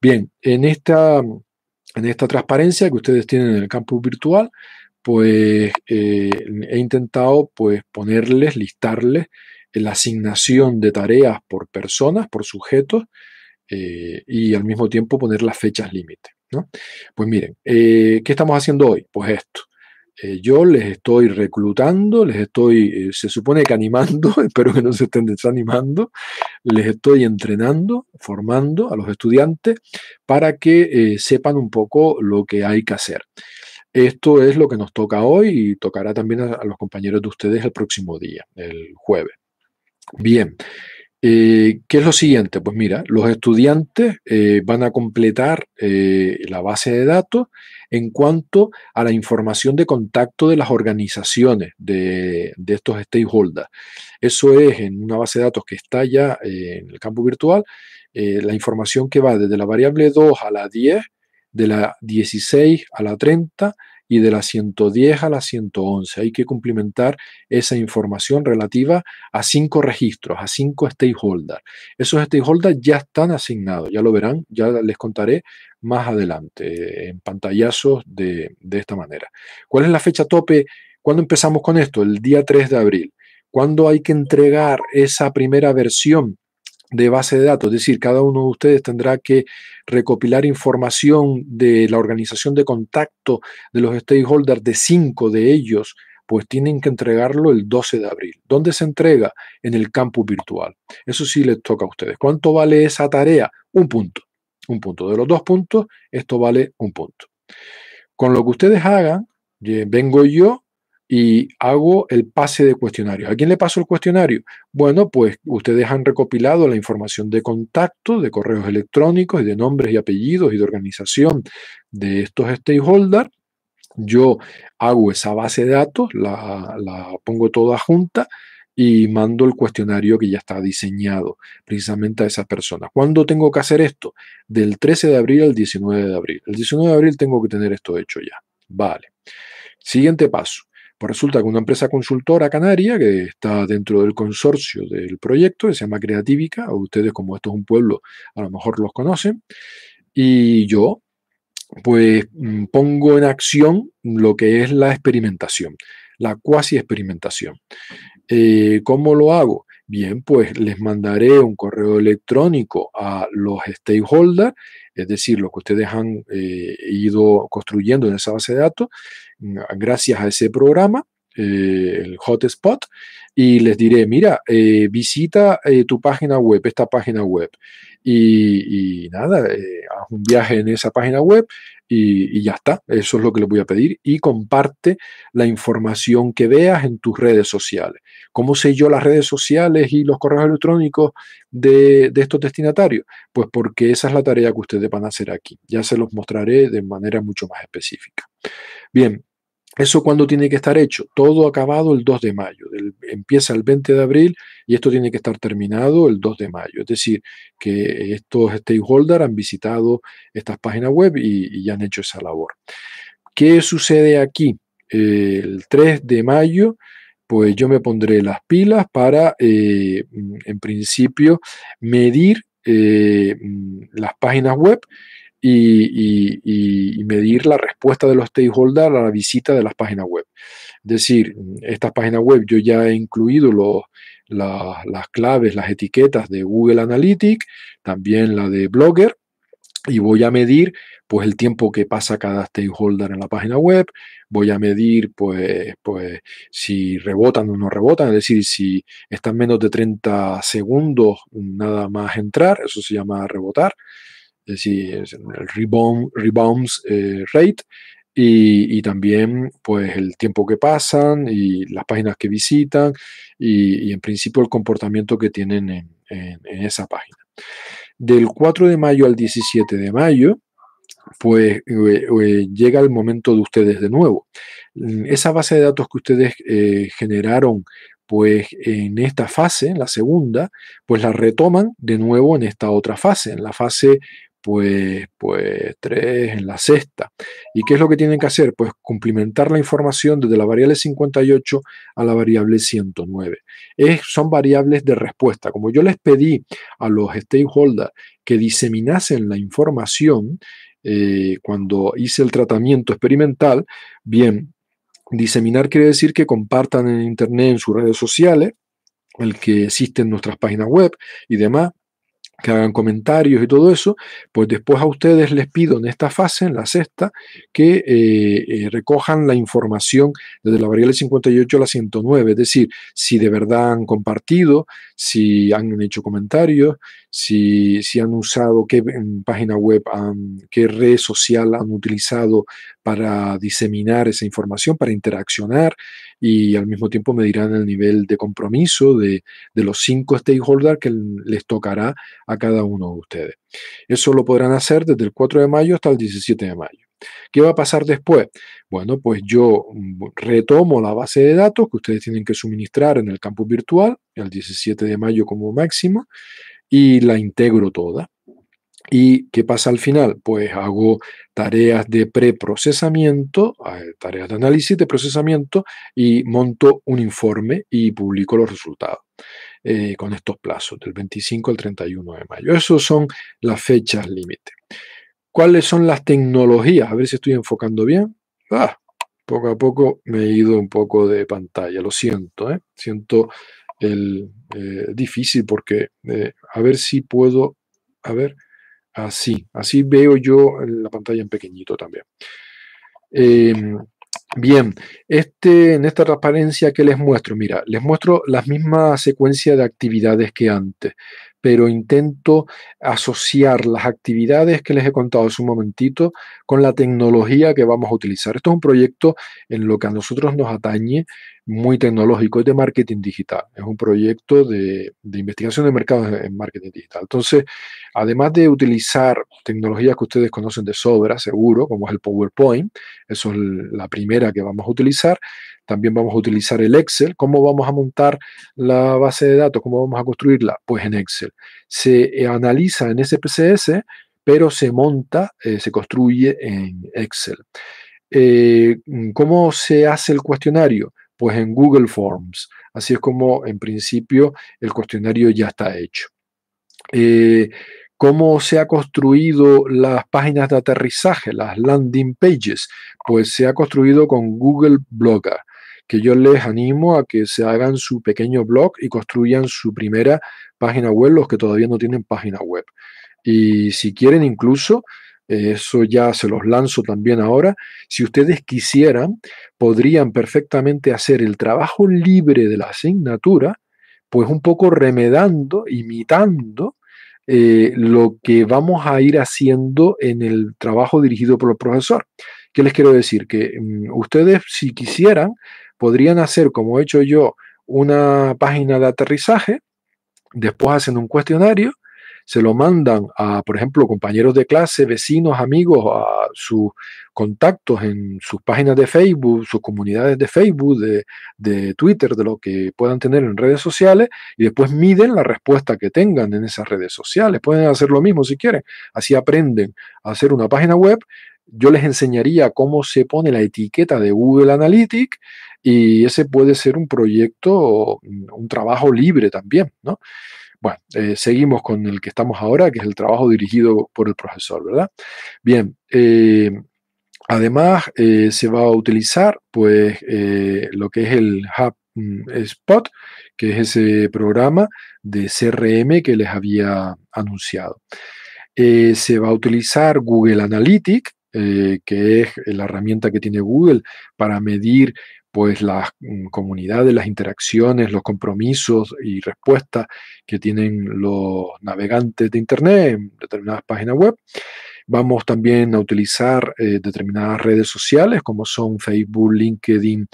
Bien, en esta, en esta transparencia que ustedes tienen en el campus virtual, pues eh, he intentado pues, ponerles, listarles la asignación de tareas por personas, por sujetos, eh, y al mismo tiempo poner las fechas límite. Pues miren, eh, ¿qué estamos haciendo hoy? Pues esto. Eh, yo les estoy reclutando, les estoy, se supone que animando, espero que no se estén desanimando, les estoy entrenando, formando a los estudiantes para que sepan un poco lo que hay que hacer. Esto es lo que nos toca hoy y tocará también a los compañeros de ustedes el próximo día, el jueves. Bien, eh, ¿Qué es lo siguiente? Pues mira, los estudiantes eh, van a completar eh, la base de datos en cuanto a la información de contacto de las organizaciones de, de estos stakeholders. Eso es en una base de datos que está ya en el campo virtual, la información que va desde la variable 2 a la 10, de la 16 a la 30 y de la 110 a la 111. Hay que cumplimentar esa información relativa a cinco registros, a cinco stakeholders. Esos stakeholders ya están asignados, ya lo verán, ya les contaré más adelante en pantallazos de, de esta manera. ¿Cuál es la fecha tope? ¿Cuándo empezamos con esto? El día 3 de abril. ¿Cuándo hay que entregar esa primera versión de base de datos, es decir, cada uno de ustedes tendrá que recopilar información de la organización de contacto de los stakeholders, de cinco de ellos, pues tienen que entregarlo el 12 de abril. ¿Dónde se entrega? En el campus virtual. Eso sí les toca a ustedes. ¿Cuánto vale esa tarea? Un punto. Un punto. De los dos puntos, esto vale un punto. Con lo que ustedes hagan, vengo yo y hago el pase de cuestionarios. ¿A quién le paso el cuestionario? Bueno, pues ustedes han recopilado la información de contacto, de correos electrónicos de nombres y apellidos y de organización de estos stakeholders. Yo hago esa base de datos, la, la pongo toda junta y mando el cuestionario que ya está diseñado precisamente a esas personas. ¿Cuándo tengo que hacer esto? Del 13 de abril al 19 de abril. El 19 de abril tengo que tener esto hecho ya. Vale. Siguiente paso pues resulta que una empresa consultora canaria que está dentro del consorcio del proyecto, que se llama Creativica, a ustedes como esto es un pueblo, a lo mejor los conocen, y yo pues mm, pongo en acción lo que es la experimentación, la cuasi experimentación. Eh, ¿Cómo lo hago? Bien, pues les mandaré un correo electrónico a los stakeholders es decir, lo que ustedes han eh, ido construyendo en esa base de datos, mm, gracias a ese programa, eh, el hotspot, y les diré, mira, eh, visita tu página web, esta página web, y nada, haz un viaje en esa página web, y, ya está. Eso es lo que les voy a pedir. Y comparte la información que veas en tus redes sociales. ¿Cómo sé yo las redes sociales y los correos electrónicos de, de estos destinatarios? Pues porque esa es la tarea que ustedes van a hacer aquí. Ya se los mostraré de manera mucho más específica. Bien, ¿Eso cuándo tiene que estar hecho? Todo acabado el 2 de mayo. empieza el 20 de abril y esto tiene que estar terminado el 2 de mayo. Es decir, que estos stakeholders han visitado estas páginas web y, ya han hecho esa labor. ¿Qué sucede aquí? el 3 de mayo, pues yo me pondré las pilas para, eh, en principio, medir eh, las páginas web y, medir la respuesta de los stakeholders a la visita de las páginas web. Es decir, estas páginas web yo ya he incluido las claves, las etiquetas de Google Analytics, también la de Blogger, y voy a medir pues el tiempo que pasa cada stakeholder en la página web, voy a medir pues, pues si rebotan o no rebotan, es decir, si están menos de 30 segundos nada más entrar, eso se llama rebotar, eh, es decir, el rebounds eh, rate y, también pues el tiempo que pasan y las páginas que visitan y, en principio el comportamiento que tienen en, esa página. Del 4 de mayo al 17 de mayo, pues eh, llega el momento de ustedes de nuevo. Esa base de datos que ustedes generaron pues en esta fase, en la segunda, pues la retoman de nuevo en esta otra fase, en la fase pues, pues tres en la sexta. ¿Y qué es lo que tienen que hacer? Pues cumplimentar la información desde la variable 58 a la variable 109. Es, son variables de respuesta. Como yo les pedí a los stakeholders que diseminasen la información eh, cuando hice el tratamiento experimental, bien, diseminar quiere decir que compartan en Internet, en sus redes sociales, el que existe en nuestras páginas web y demás, que hagan comentarios y todo eso, pues después a ustedes les pido en esta fase, en la sexta, que eh, eh, recojan la información desde la variable 58 a la 109, es decir, si de verdad han compartido, si han hecho comentarios, si, han usado, qué página web, qué red social han utilizado para diseminar esa información, para interaccionar y al mismo tiempo me dirán el nivel de compromiso de, de los cinco stakeholders que les tocará a cada uno de ustedes. Eso lo podrán hacer desde el 4 de mayo hasta el 17 de mayo. ¿Qué va a pasar después? Bueno, pues yo mm, retomo la base de datos que ustedes tienen que suministrar en el campus virtual el 17 de mayo como máximo y la integro toda. ¿Y qué pasa al final? Pues hago tareas de preprocesamiento, tareas de análisis, de procesamiento y monto un informe y publico los resultados eh, con estos plazos, del 25 al 31 de mayo. Esas son las fechas límite. ¿Cuáles son las tecnologías? A ver si estoy enfocando bien. Ah, poco a poco me he ido un poco de pantalla, lo siento, ¿eh? siento el, eh, difícil porque eh, a ver si puedo, a ver, así, así veo yo la pantalla en pequeñito también. Em, bien, este, en esta transparencia que les muestro, mira, les muestro la misma secuencia de actividades que antes, pero intento asociar las actividades que les he contado hace un momentito con la tecnología que vamos a utilizar. Esto es un proyecto en lo que a nosotros nos atañe muy tecnológico, es de marketing digital, es un proyecto de, investigación de mercados en marketing digital. Entonces, además de utilizar tecnologías que ustedes conocen de sobra, seguro, como es el PowerPoint, eso es la primera que vamos a utilizar, también vamos a utilizar el Excel. ¿Cómo vamos a montar la base de datos? ¿Cómo vamos a construirla? Pues en Excel. Se analiza en SPSS, pero se monta, eh, se construye en Excel. Eh, ¿Cómo se hace el cuestionario? pues en Google Forms. Así es como en principio el cuestionario ya está hecho. Eh, ¿Cómo se ha construido las páginas de aterrizaje, las landing pages? Pues se ha construido con Google Blogger que yo les animo a que se hagan su pequeño blog y construyan su primera página web, los que todavía no tienen página web. Y si quieren incluso, eh, eso ya se los lanzo también ahora. Si ustedes quisieran, podrían perfectamente hacer el trabajo libre de la asignatura, pues un poco remedando, imitando eh, lo que vamos a ir haciendo en el trabajo dirigido por el profesor. ¿Qué les quiero decir? Que mm, ustedes, si quisieran, podrían hacer, como he hecho yo, una página de aterrizaje, después hacen un cuestionario se lo mandan a, por ejemplo, compañeros de clase, vecinos, amigos, a sus contactos en sus páginas de Facebook, sus comunidades de Facebook, de, Twitter, de lo que puedan tener en redes sociales, y después miden la respuesta que tengan en esas redes sociales. Pueden hacer lo mismo si quieren. Así aprenden a hacer una página web yo les enseñaría cómo se pone la etiqueta de Google Analytics y ese puede ser un proyecto, un trabajo libre también, ¿no? Bueno, eh, seguimos con el que estamos ahora, que es el trabajo dirigido por el profesor, ¿verdad? Bien, eh, además eh, se va a utilizar pues lo que es el HubSpot, mm, que es ese programa de CRM que les había anunciado. se va a utilizar Google Analytics, que es la herramienta que tiene Google para medir pues las mm, comunidades, las interacciones, los compromisos y respuestas que tienen los navegantes de Internet en determinadas páginas web. Vamos también a utilizar eh, determinadas redes sociales como son Facebook, LinkedIn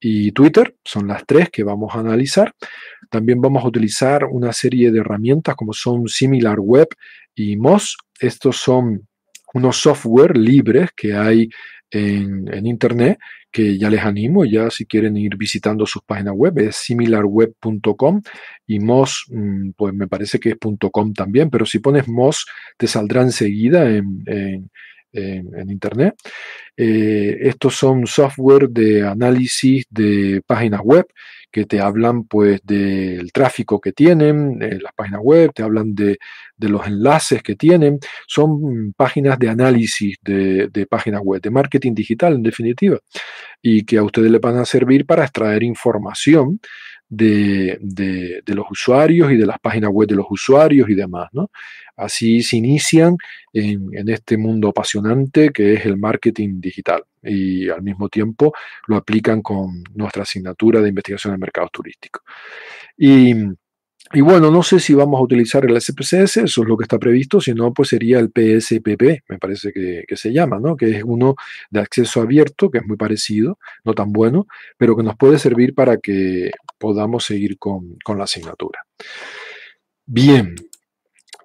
y Twitter. Son las tres que vamos a analizar. También vamos a utilizar una serie de herramientas como son SimilarWeb y Moz. Estos son unos software libres que hay en, en Internet que ya les animo, ya si quieren ir visitando sus páginas web, es similarweb.com y MOS, mm, pues me parece que es .com también, pero si pones MOS te saldrá enseguida en, en en, Internet. Eh, estos son software de análisis de páginas web que te hablan pues del tráfico que tienen eh, las páginas web, te hablan de, los enlaces que tienen. Son mm, páginas de análisis de, de, páginas web, de marketing digital en definitiva, y que a ustedes les van a servir para extraer información de, los usuarios y de las páginas web de los usuarios y demás. ¿no? Así se inician en, este mundo apasionante que es el marketing digital y al mismo tiempo lo aplican con nuestra asignatura de investigación de mercados turísticos. Y y bueno, no sé si vamos a utilizar el SPSS, eso es lo que está previsto, si no, pues sería el PSPP, me parece que, se llama, ¿no? Que es uno de acceso abierto, que es muy parecido, no tan bueno, pero que nos puede servir para que podamos seguir con, la asignatura. Bien,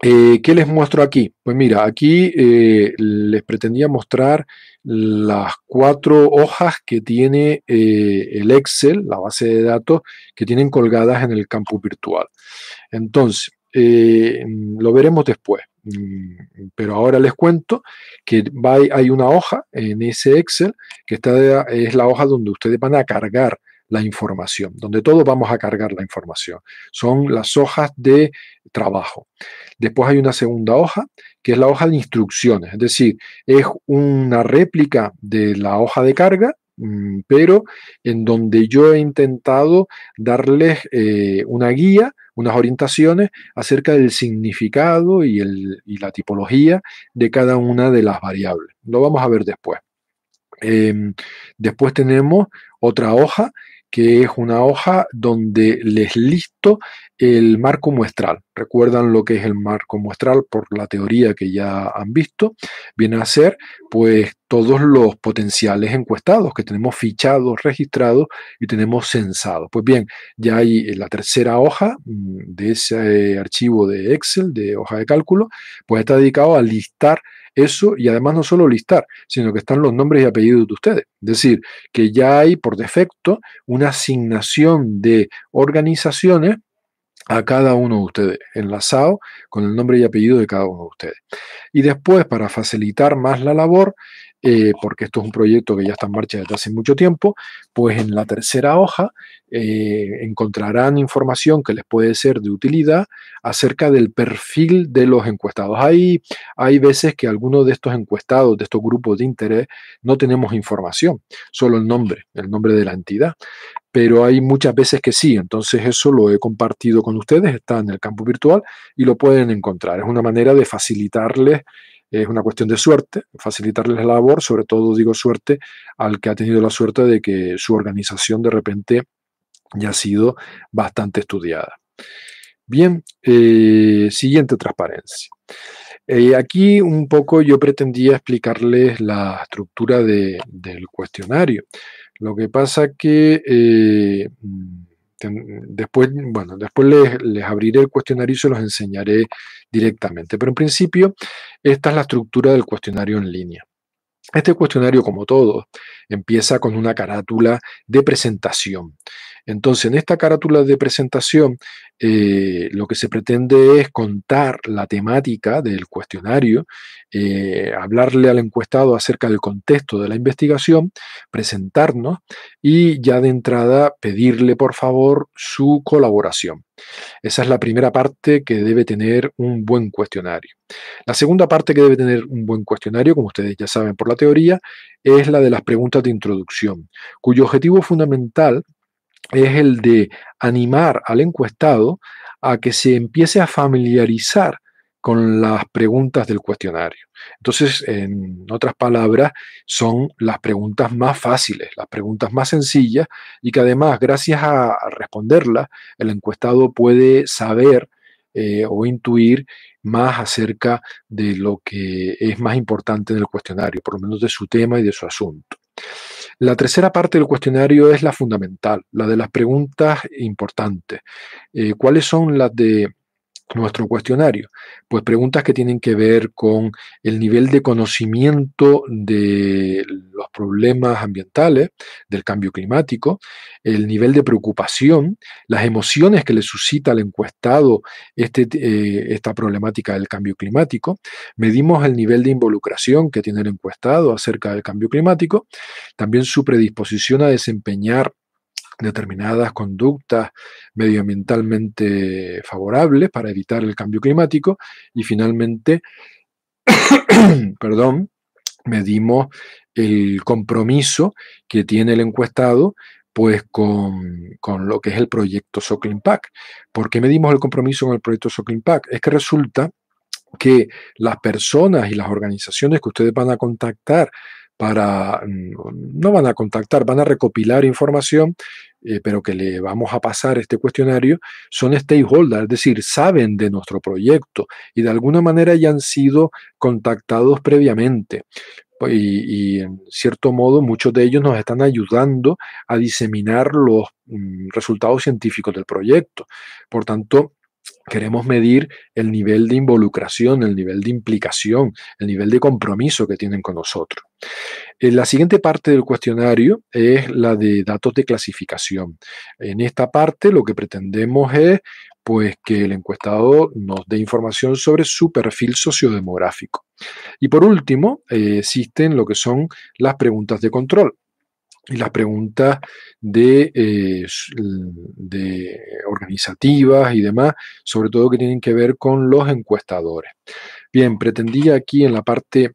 eh, ¿qué les muestro aquí? Pues mira, aquí eh, les pretendía mostrar las cuatro hojas que tiene eh, el Excel, la base de datos, que tienen colgadas en el campus virtual. Entonces, eh, lo veremos después, mm, pero ahora les cuento que hay una hoja en ese Excel que es la hoja donde ustedes van a cargar la información, donde todos vamos a cargar la información. Son las hojas de trabajo. Después hay una segunda hoja, que es la hoja de instrucciones, es decir, es una réplica de la hoja de carga, mm, pero en donde yo he intentado darles eh, una guía, unas orientaciones acerca del significado y, la tipología de cada una de las variables. Lo vamos a ver después. Em, después tenemos otra hoja que es una hoja donde les listo el marco muestral. Recuerdan lo que es el marco muestral por la teoría que ya han visto. Viene a ser pues todos los potenciales encuestados que tenemos fichados, registrados y tenemos censados. Pues bien, ya hay la tercera hoja mm, de ese eh, archivo de Excel, de hoja de cálculo, pues está dedicado a listar eso, y además no solo listar, sino que están los nombres y apellidos de ustedes. Es decir, que ya hay por defecto una asignación de organizaciones a cada uno de ustedes, enlazado con el nombre y apellido de cada uno de ustedes. Y después, para facilitar más la labor, eh, porque esto es un proyecto que ya está en marcha desde hace mucho tiempo, pues en la tercera hoja eh, encontrarán información que les puede ser de utilidad acerca del perfil de los encuestados. Hay, hay veces que algunos de estos encuestados, de estos grupos de interés, no tenemos información, solo el nombre, el nombre de la entidad pero hay muchas veces que sí. Entonces eso lo he compartido con ustedes, está en el campo virtual y lo pueden encontrar. Es una manera de facilitarles es una cuestión de suerte, facilitarles la labor, sobre todo digo suerte al que ha tenido la suerte de que su organización de repente ya ha sido bastante estudiada. Bien, eh, siguiente transparencia. Eh, aquí un poco yo pretendía explicarles la estructura del cuestionario. Lo que pasa que eh, Después, bueno, después les, les, abriré el cuestionario y se los enseñaré directamente. Pero en principio, esta es la estructura del cuestionario en línea. Este cuestionario, como todo, empieza con una carátula de presentación. Entonces, en esta carátula de presentación, eh, lo que se pretende es contar la temática del cuestionario, eh, hablarle al encuestado acerca del contexto de la investigación, presentarnos y ya de entrada pedirle, por favor, su colaboración. Esa es la primera parte que debe tener un buen cuestionario. La segunda parte que debe tener un buen cuestionario, como ustedes ya saben por la teoría, es la de las preguntas de introducción, cuyo objetivo fundamental es el de animar al encuestado a que se empiece a familiarizar con las preguntas del cuestionario. Entonces, en otras palabras, son las preguntas más fáciles, las preguntas más sencillas y que además, gracias a, responderlas, el encuestado puede saber eh, o intuir más acerca de lo que es más importante en el cuestionario, por lo menos de su tema y de su asunto. La tercera parte del cuestionario es la fundamental, la de las preguntas importantes. Eh, ¿Cuáles son las de nuestro cuestionario? Pues preguntas que tienen que ver con el nivel de conocimiento de los problemas ambientales, del cambio climático, el nivel de preocupación, las emociones que le suscita al encuestado este, eh, esta problemática del cambio climático. Medimos el nivel de involucración que tiene el encuestado acerca del cambio climático, también su predisposición a desempeñar determinadas conductas medioambientalmente favorables para evitar el cambio climático y finalmente, perdón, medimos el compromiso que tiene el encuestado pues con, lo que es el proyecto Soclean Pack. ¿Por qué medimos el compromiso con el proyecto Soclean Pack? Es que resulta que las personas y las organizaciones que ustedes van a contactar para, mm, no van a contactar, van a recopilar información, eh, pero que le vamos a pasar este cuestionario, son stakeholders, es decir, saben de nuestro proyecto y de alguna manera ya han sido contactados previamente. Pues, y, en cierto modo muchos de ellos nos están ayudando a diseminar los mm, resultados científicos del proyecto. Por tanto, Queremos medir el nivel de involucración, el nivel de implicación, el nivel de compromiso que tienen con nosotros. Eh, la siguiente parte del cuestionario es la de datos de clasificación. En esta parte lo que pretendemos es pues que el encuestado nos dé información sobre su perfil sociodemográfico. Y por último, eh, existen lo que son las preguntas de control y las preguntas eh, de, organizativas y demás, sobre todo que tienen que ver con los encuestadores. Bien, pretendía aquí en la parte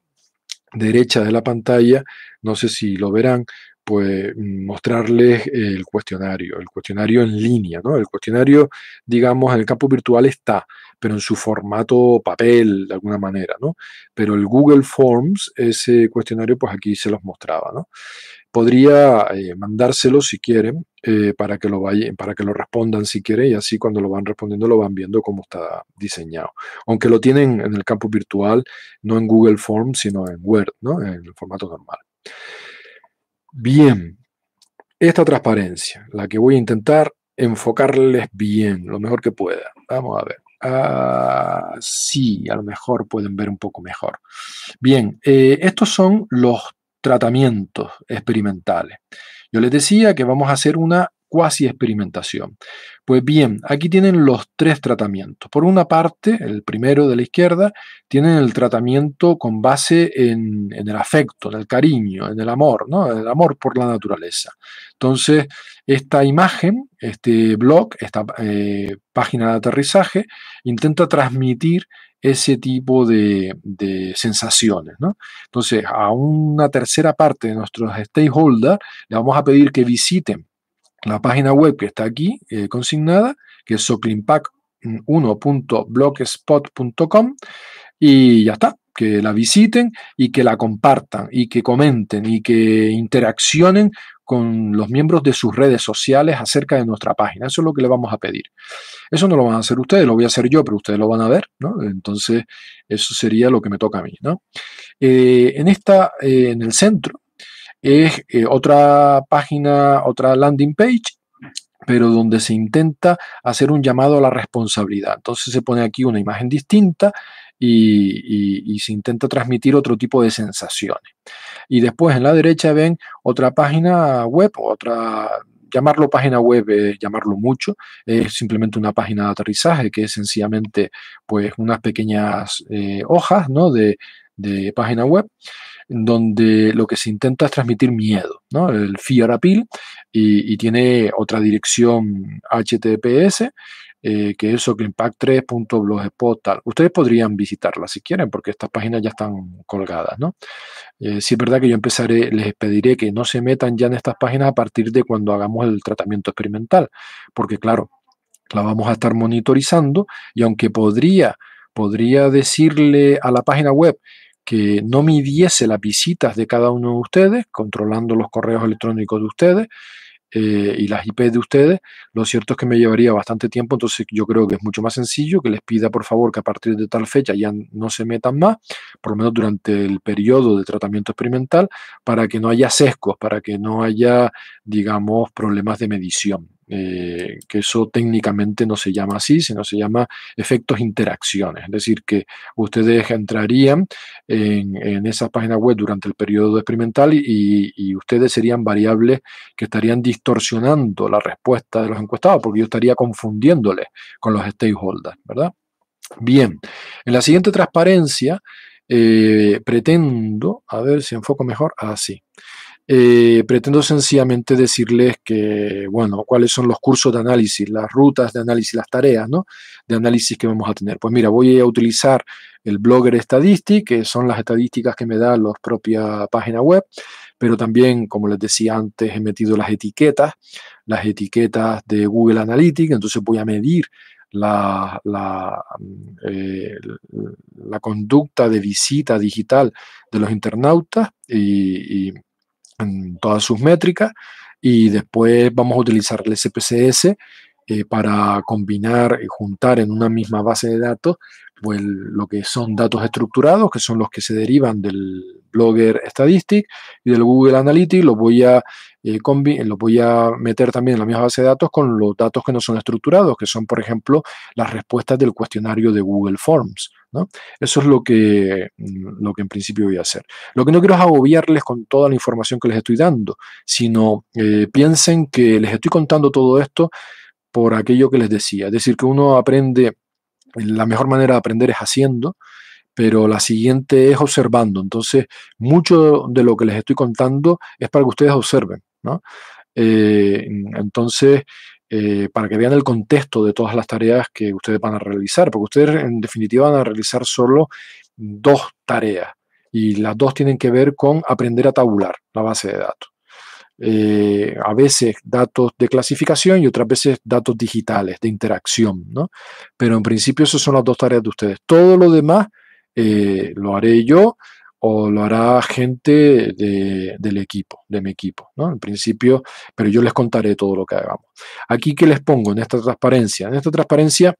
derecha de la pantalla, no sé si lo verán, pues mm, mostrarles el cuestionario, el cuestionario en línea, ¿no? El cuestionario, digamos, en el campo virtual está, pero en su formato papel, de alguna manera, ¿no? Pero el Google Forms, ese cuestionario, pues aquí se los mostraba, ¿no? Podría eh, mandárselo si quieren, eh, para, que lo vayan, para que lo respondan si quieren, y así cuando lo van respondiendo lo van viendo cómo está diseñado. Aunque lo tienen en el campo virtual, no en Google Forms, sino en Word, ¿no? En el formato normal. Bien, esta transparencia, la que voy a intentar enfocarles bien, lo mejor que pueda. Vamos a ver. Ah, sí, a lo mejor pueden ver un poco mejor. Bien, eh, estos son los tratamientos experimentales. Yo les decía que vamos a hacer una cuasi experimentación. Pues bien, aquí tienen los tres tratamientos. Por una parte, el primero de la izquierda, tienen el tratamiento con base en, el afecto, en el cariño, en el amor, ¿no? el amor por la naturaleza. Entonces, esta imagen, este blog, esta eh, página de aterrizaje, intenta transmitir ese tipo de, sensaciones. ¿no? Entonces, a una tercera parte de nuestros stakeholders le vamos a pedir que visiten la página web que está aquí eh, consignada, que es soclimpac1.blogspot.com y ya está, que la visiten y que la compartan y que comenten y que interaccionen con los miembros de sus redes sociales acerca de nuestra página. Eso es lo que le vamos a pedir. Eso no lo van a hacer ustedes, lo voy a hacer yo, pero ustedes lo van a ver, ¿no? Entonces, eso sería lo que me toca a mí, ¿no? Eh, en esta, eh, en el centro es eh, otra página, otra landing page pero donde se intenta hacer un llamado a la responsabilidad. Entonces se pone aquí una imagen distinta y, se intenta transmitir otro tipo de sensaciones. Y después en la derecha ven otra página web, otra, llamarlo página web, es llamarlo mucho, es simplemente una página de aterrizaje que es sencillamente pues unas pequeñas eh, hojas ¿no? de, de página web donde lo que se intenta es transmitir miedo, ¿no? El fear appeal y, tiene otra dirección HTTPS, eh, que es soclimpact3.blogspot, Ustedes podrían visitarla si quieren, porque estas páginas ya están colgadas, ¿no? Eh, sí es verdad que yo empezaré, les pediré que no se metan ya en estas páginas a partir de cuando hagamos el tratamiento experimental, porque claro, la vamos a estar monitorizando y aunque podría, podría decirle a la página web, que no midiese las visitas de cada uno de ustedes, controlando los correos electrónicos de ustedes eh, y las IP de ustedes, lo cierto es que me llevaría bastante tiempo, entonces yo creo que es mucho más sencillo que les pida por favor que a partir de tal fecha ya no se metan más, por lo menos durante el periodo de tratamiento experimental, para que no haya sesgos, para que no haya, digamos, problemas de medición. Eh, que eso técnicamente no se llama así, sino se llama efectos interacciones. Es decir, que ustedes entrarían en, esa página web durante el periodo experimental y, ustedes serían variables que estarían distorsionando la respuesta de los encuestados, porque yo estaría confundiéndoles con los stakeholders, ¿verdad? Bien, en la siguiente transparencia eh, pretendo, a ver si enfoco mejor, así. Eh, pretendo sencillamente decirles que, bueno, cuáles son los cursos de análisis, las rutas de análisis, las tareas ¿no? de análisis que vamos a tener. Pues mira, voy a utilizar el Blogger Statistic, que son las estadísticas que me da la propia página web, pero también, como les decía antes, he metido las etiquetas, las etiquetas de Google Analytics, entonces voy a medir la, la, eh, conducta de visita digital de los internautas y, en todas sus métricas y después vamos a utilizar el SPSS eh, para combinar y juntar en una misma base de datos pues, lo que son datos estructurados, que son los que se derivan del Blogger Statistics y del Google Analytics, Lo voy, a, eh, los voy a meter también en la misma base de datos con los datos que no son estructurados, que son, por ejemplo, las respuestas del cuestionario de Google Forms. Eso es lo que, mm, lo que en principio voy a hacer. Lo que no quiero es agobiarles con toda la información que les estoy dando, sino eh, piensen que les estoy contando todo esto por aquello que les decía. Es decir, que uno aprende, la mejor manera de aprender es haciendo, pero la siguiente es observando. Entonces, mucho de lo que les estoy contando es para que ustedes observen, eh, mm, entonces, eh, para que vean el contexto de todas las tareas que ustedes van a realizar, porque ustedes en definitiva van a realizar solo dos tareas y las dos tienen que ver con aprender a tabular la base de datos. Eh, a veces datos de clasificación y otras veces datos digitales de interacción, ¿no? Pero en principio esas son las dos tareas de ustedes. Todo lo demás eh, lo haré yo o lo hará gente del equipo, de mi equipo, ¿no? En principio, pero yo les contaré todo lo que hagamos. Aquí que les pongo en esta transparencia, en esta transparencia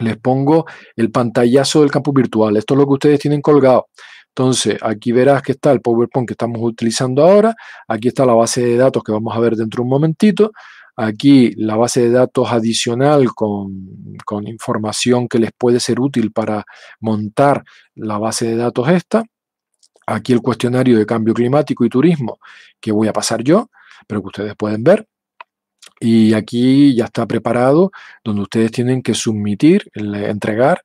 les pongo el pantallazo del campo virtual. Esto es lo que ustedes tienen colgado. Entonces, aquí verás que está el PowerPoint que estamos utilizando ahora. Aquí está la base de datos que vamos a ver dentro de un momentito. Aquí la base de datos adicional con información que les puede ser útil para montar la base de datos esta aquí el cuestionario de cambio climático y turismo que voy a pasar yo, pero que ustedes pueden ver. Y aquí ya está preparado donde ustedes tienen que submitir, entregar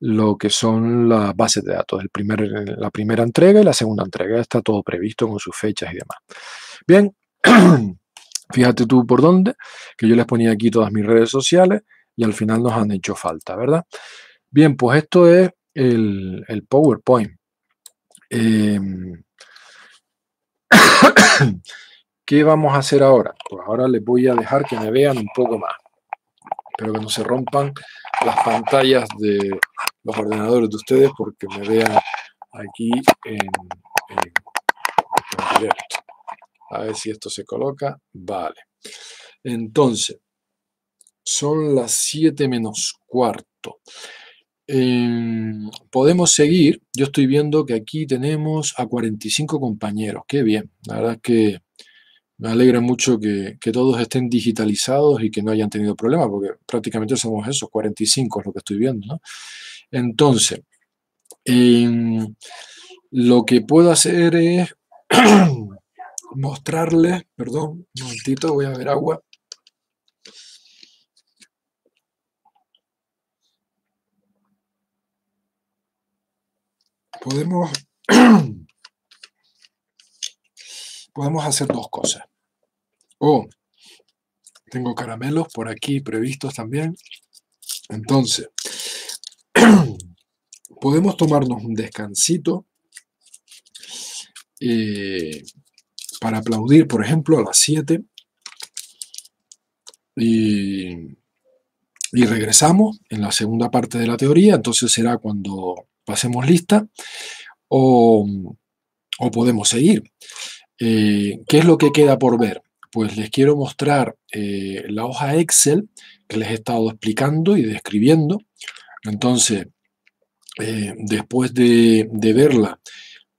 lo que son las bases de datos, el primer, la primera entrega y la segunda entrega. Está todo previsto con sus fechas y demás. Bien, fíjate tú por dónde, que yo les ponía aquí todas mis redes sociales y al final nos han hecho falta, ¿verdad? Bien, pues esto es el PowerPoint. Em, ¿Qué vamos a hacer ahora? Pues ahora les voy a dejar que me vean un poco más, Espero que no se rompan las pantallas de los ordenadores de ustedes porque me vean aquí en, en directo. A ver si esto se coloca. Vale. Entonces, son las 7 menos cuarto. Em, podemos seguir. Yo estoy viendo que aquí tenemos a 45 compañeros. Qué bien. La verdad es que me alegra mucho que, todos estén digitalizados y que no hayan tenido problemas, porque prácticamente somos esos, 45 es lo que estoy viendo. Entonces, em, lo que puedo hacer es mostrarles, perdón, un momentito, voy a ver agua. podemos, hacer dos cosas. O tengo caramelos por aquí previstos también. Entonces, podemos tomarnos un descansito eh, para aplaudir, por ejemplo, a las 7 y regresamos en la segunda parte de la teoría, entonces será cuando pasemos lista o, podemos seguir. Eh, ¿Qué es lo que queda por ver? Pues les quiero mostrar eh, la hoja Excel que les he estado explicando y describiendo. Entonces, eh, después de, verla,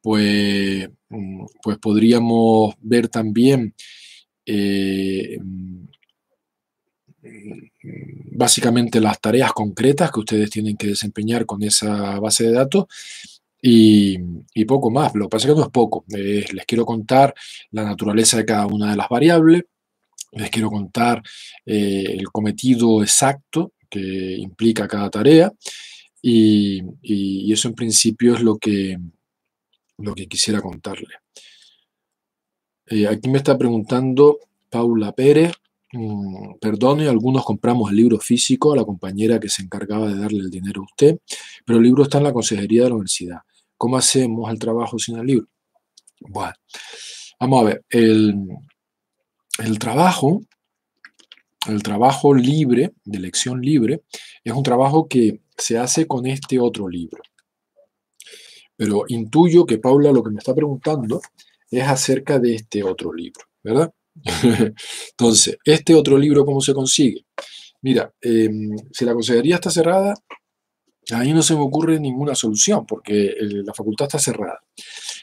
pues, mm, pues, podríamos ver también básicamente las tareas concretas que ustedes tienen que desempeñar con esa base de datos y, poco más. Lo que pasa es que no es poco. les quiero contar la naturaleza de cada una de las variables, les quiero contar eh, el cometido exacto que implica cada tarea y, eso en principio es lo que, lo que quisiera contarle. Eh, aquí me está preguntando Paula Pérez Mm, perdone, algunos compramos el libro físico, a la compañera que se encargaba de darle el dinero a usted, pero el libro está en la consejería de la universidad. ¿Cómo hacemos el trabajo sin el libro? Bueno, vamos a ver, el, el trabajo, el trabajo libre, de elección libre, es un trabajo que se hace con este otro libro. Pero intuyo que Paula lo que me está preguntando es acerca de este otro libro, ¿verdad? Entonces, este otro libro, ¿cómo se consigue? Mira, em, si la consejería está cerrada, ahí no se me ocurre ninguna solución porque la facultad está cerrada.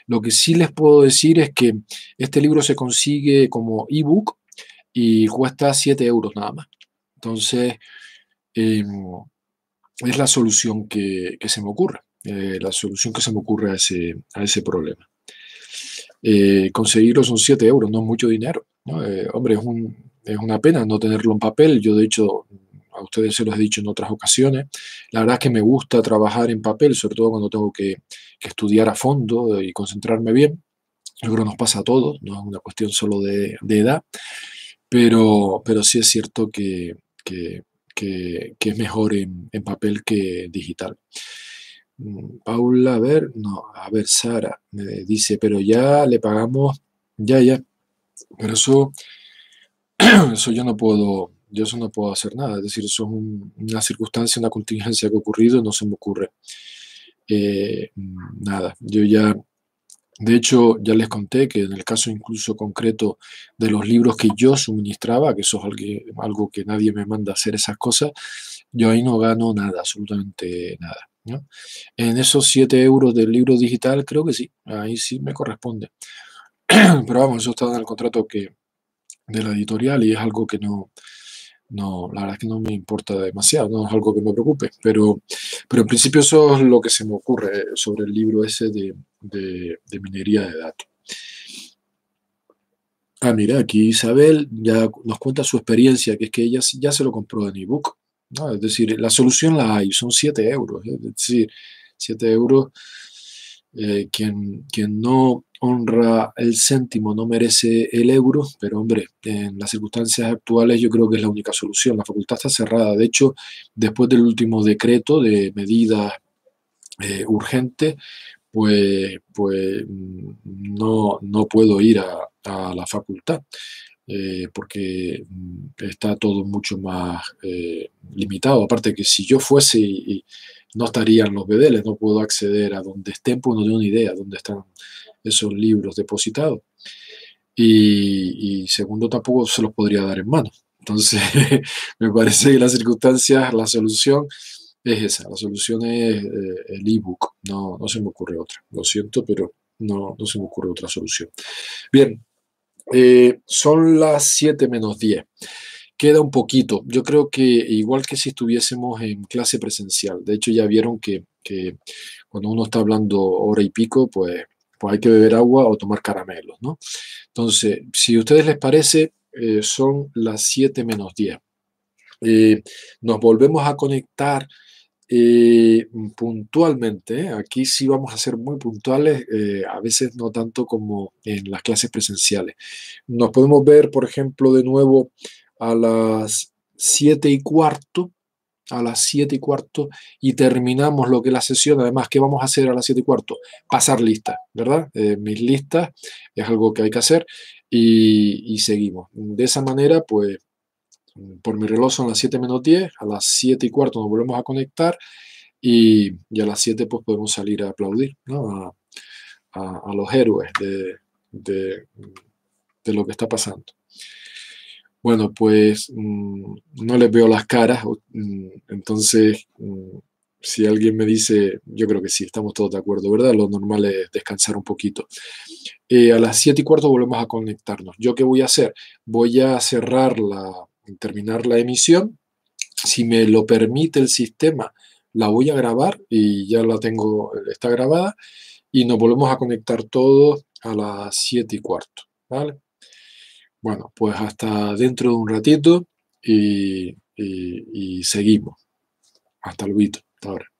Lo que sí les puedo decir es que este libro se consigue como ebook y cuesta 7 euros nada más. Entonces, em, es la solución que, se me ocurre, eh, la solución que se me ocurre a ese, a ese problema. Eh, conseguirlo son 7 euros, no es mucho dinero. Eh, hombre, es, una pena no tenerlo en papel. Yo, de hecho, a ustedes se los he dicho en otras ocasiones. La verdad es que me gusta trabajar en papel, sobre todo cuando tengo que, estudiar a fondo y concentrarme bien. Yo creo que nos pasa a todos, no es una cuestión solo de, edad, pero, pero sí es cierto que, que, es mejor en, papel que digital. Mm, Paula, a ver, no, a ver, Sara dice, pero ya le pagamos, ya, ya, pero eso, eso yo no puedo, yo eso no puedo hacer nada. Es decir, eso es una circunstancia, una contingencia que ha ocurrido, no se me ocurre eh, nada. Yo ya, de hecho, ya les conté que en el caso incluso concreto de los libros que yo suministraba, que eso es algo que nadie me manda a hacer esas cosas, yo ahí no gano nada, absolutamente nada. En esos 7 euros del libro digital, creo que sí, ahí sí me corresponde. pero vamos, eso está en el contrato que, de la editorial y es algo que no, la verdad es que no me importa demasiado, no es algo que me preocupe, pero, pero en principio eso es lo que se me ocurre sobre el libro ese de, minería de datos. Ah, mira, aquí Isabel ya nos cuenta su experiencia, que es que ella ya se lo compró en ebook. Es decir, la solución la hay, son 7 euros. ¿eh? Es decir, 7 euros, eh, quien, quien no honra el céntimo, no merece el euro, pero hombre, en las circunstancias actuales yo creo que es la única solución. La facultad está cerrada. De hecho, después del último decreto de medidas eh, urgentes, pues, pues mm, no, no puedo ir a, la facultad. Eh, porque mm, está todo mucho más eh, limitado. Aparte que si yo fuese y, no estarían los bedeles, no puedo acceder a donde estén, pues no tengo ni idea dónde están esos libros depositados. Y, segundo, tampoco se los podría dar en mano. Entonces, me parece que las circunstancias, la solución es esa, la solución es eh, el ebook, no, no se me ocurre otra. Lo siento, pero no, se me ocurre otra solución. Bien, eh, son las 7 menos 10 queda un poquito. Yo creo que igual que si estuviésemos en clase presencial, de hecho ya vieron que, que, cuando uno está hablando hora y pico, pues pues, hay que beber agua o tomar caramelos, ¿no? Entonces, si a ustedes les parece, eh, son las 7 menos 10. Eh, nos volvemos a conectar eh, puntualmente. Aquí sí vamos a ser muy puntuales, a veces no tanto como en las clases presenciales. Nos podemos ver, por ejemplo, de nuevo a las 7 y cuarto a las 7 y cuarto y terminamos lo que es la sesión. Además, ¿qué vamos a hacer a las 7 y cuarto? Pasar lista, ¿verdad? Eh, mis listas es algo que hay que hacer y, seguimos. De esa manera, pues, por mi reloj son las 7 menos 10, a las 7 y cuarto nos volvemos a conectar y, ya a las 7 pues podemos salir a aplaudir, a, los héroes de lo que está pasando bueno, pues mm, no les veo las caras, mm, entonces mm, si alguien me dice, yo creo que sí, estamos todos de acuerdo, ¿verdad? Lo normal es descansar un poquito. Eh, a las 7 y cuarto volvemos a conectarnos. ¿Yo qué voy a hacer? Voy a cerrar la, terminar la emisión. Si me lo permite el sistema, la voy a grabar y ya la tengo, está grabada. Y nos volvemos a conectar todos a las 7 y cuarto, ¿vale? Bueno, pues hasta dentro de un ratito y, seguimos. Hasta luego, hasta ahora.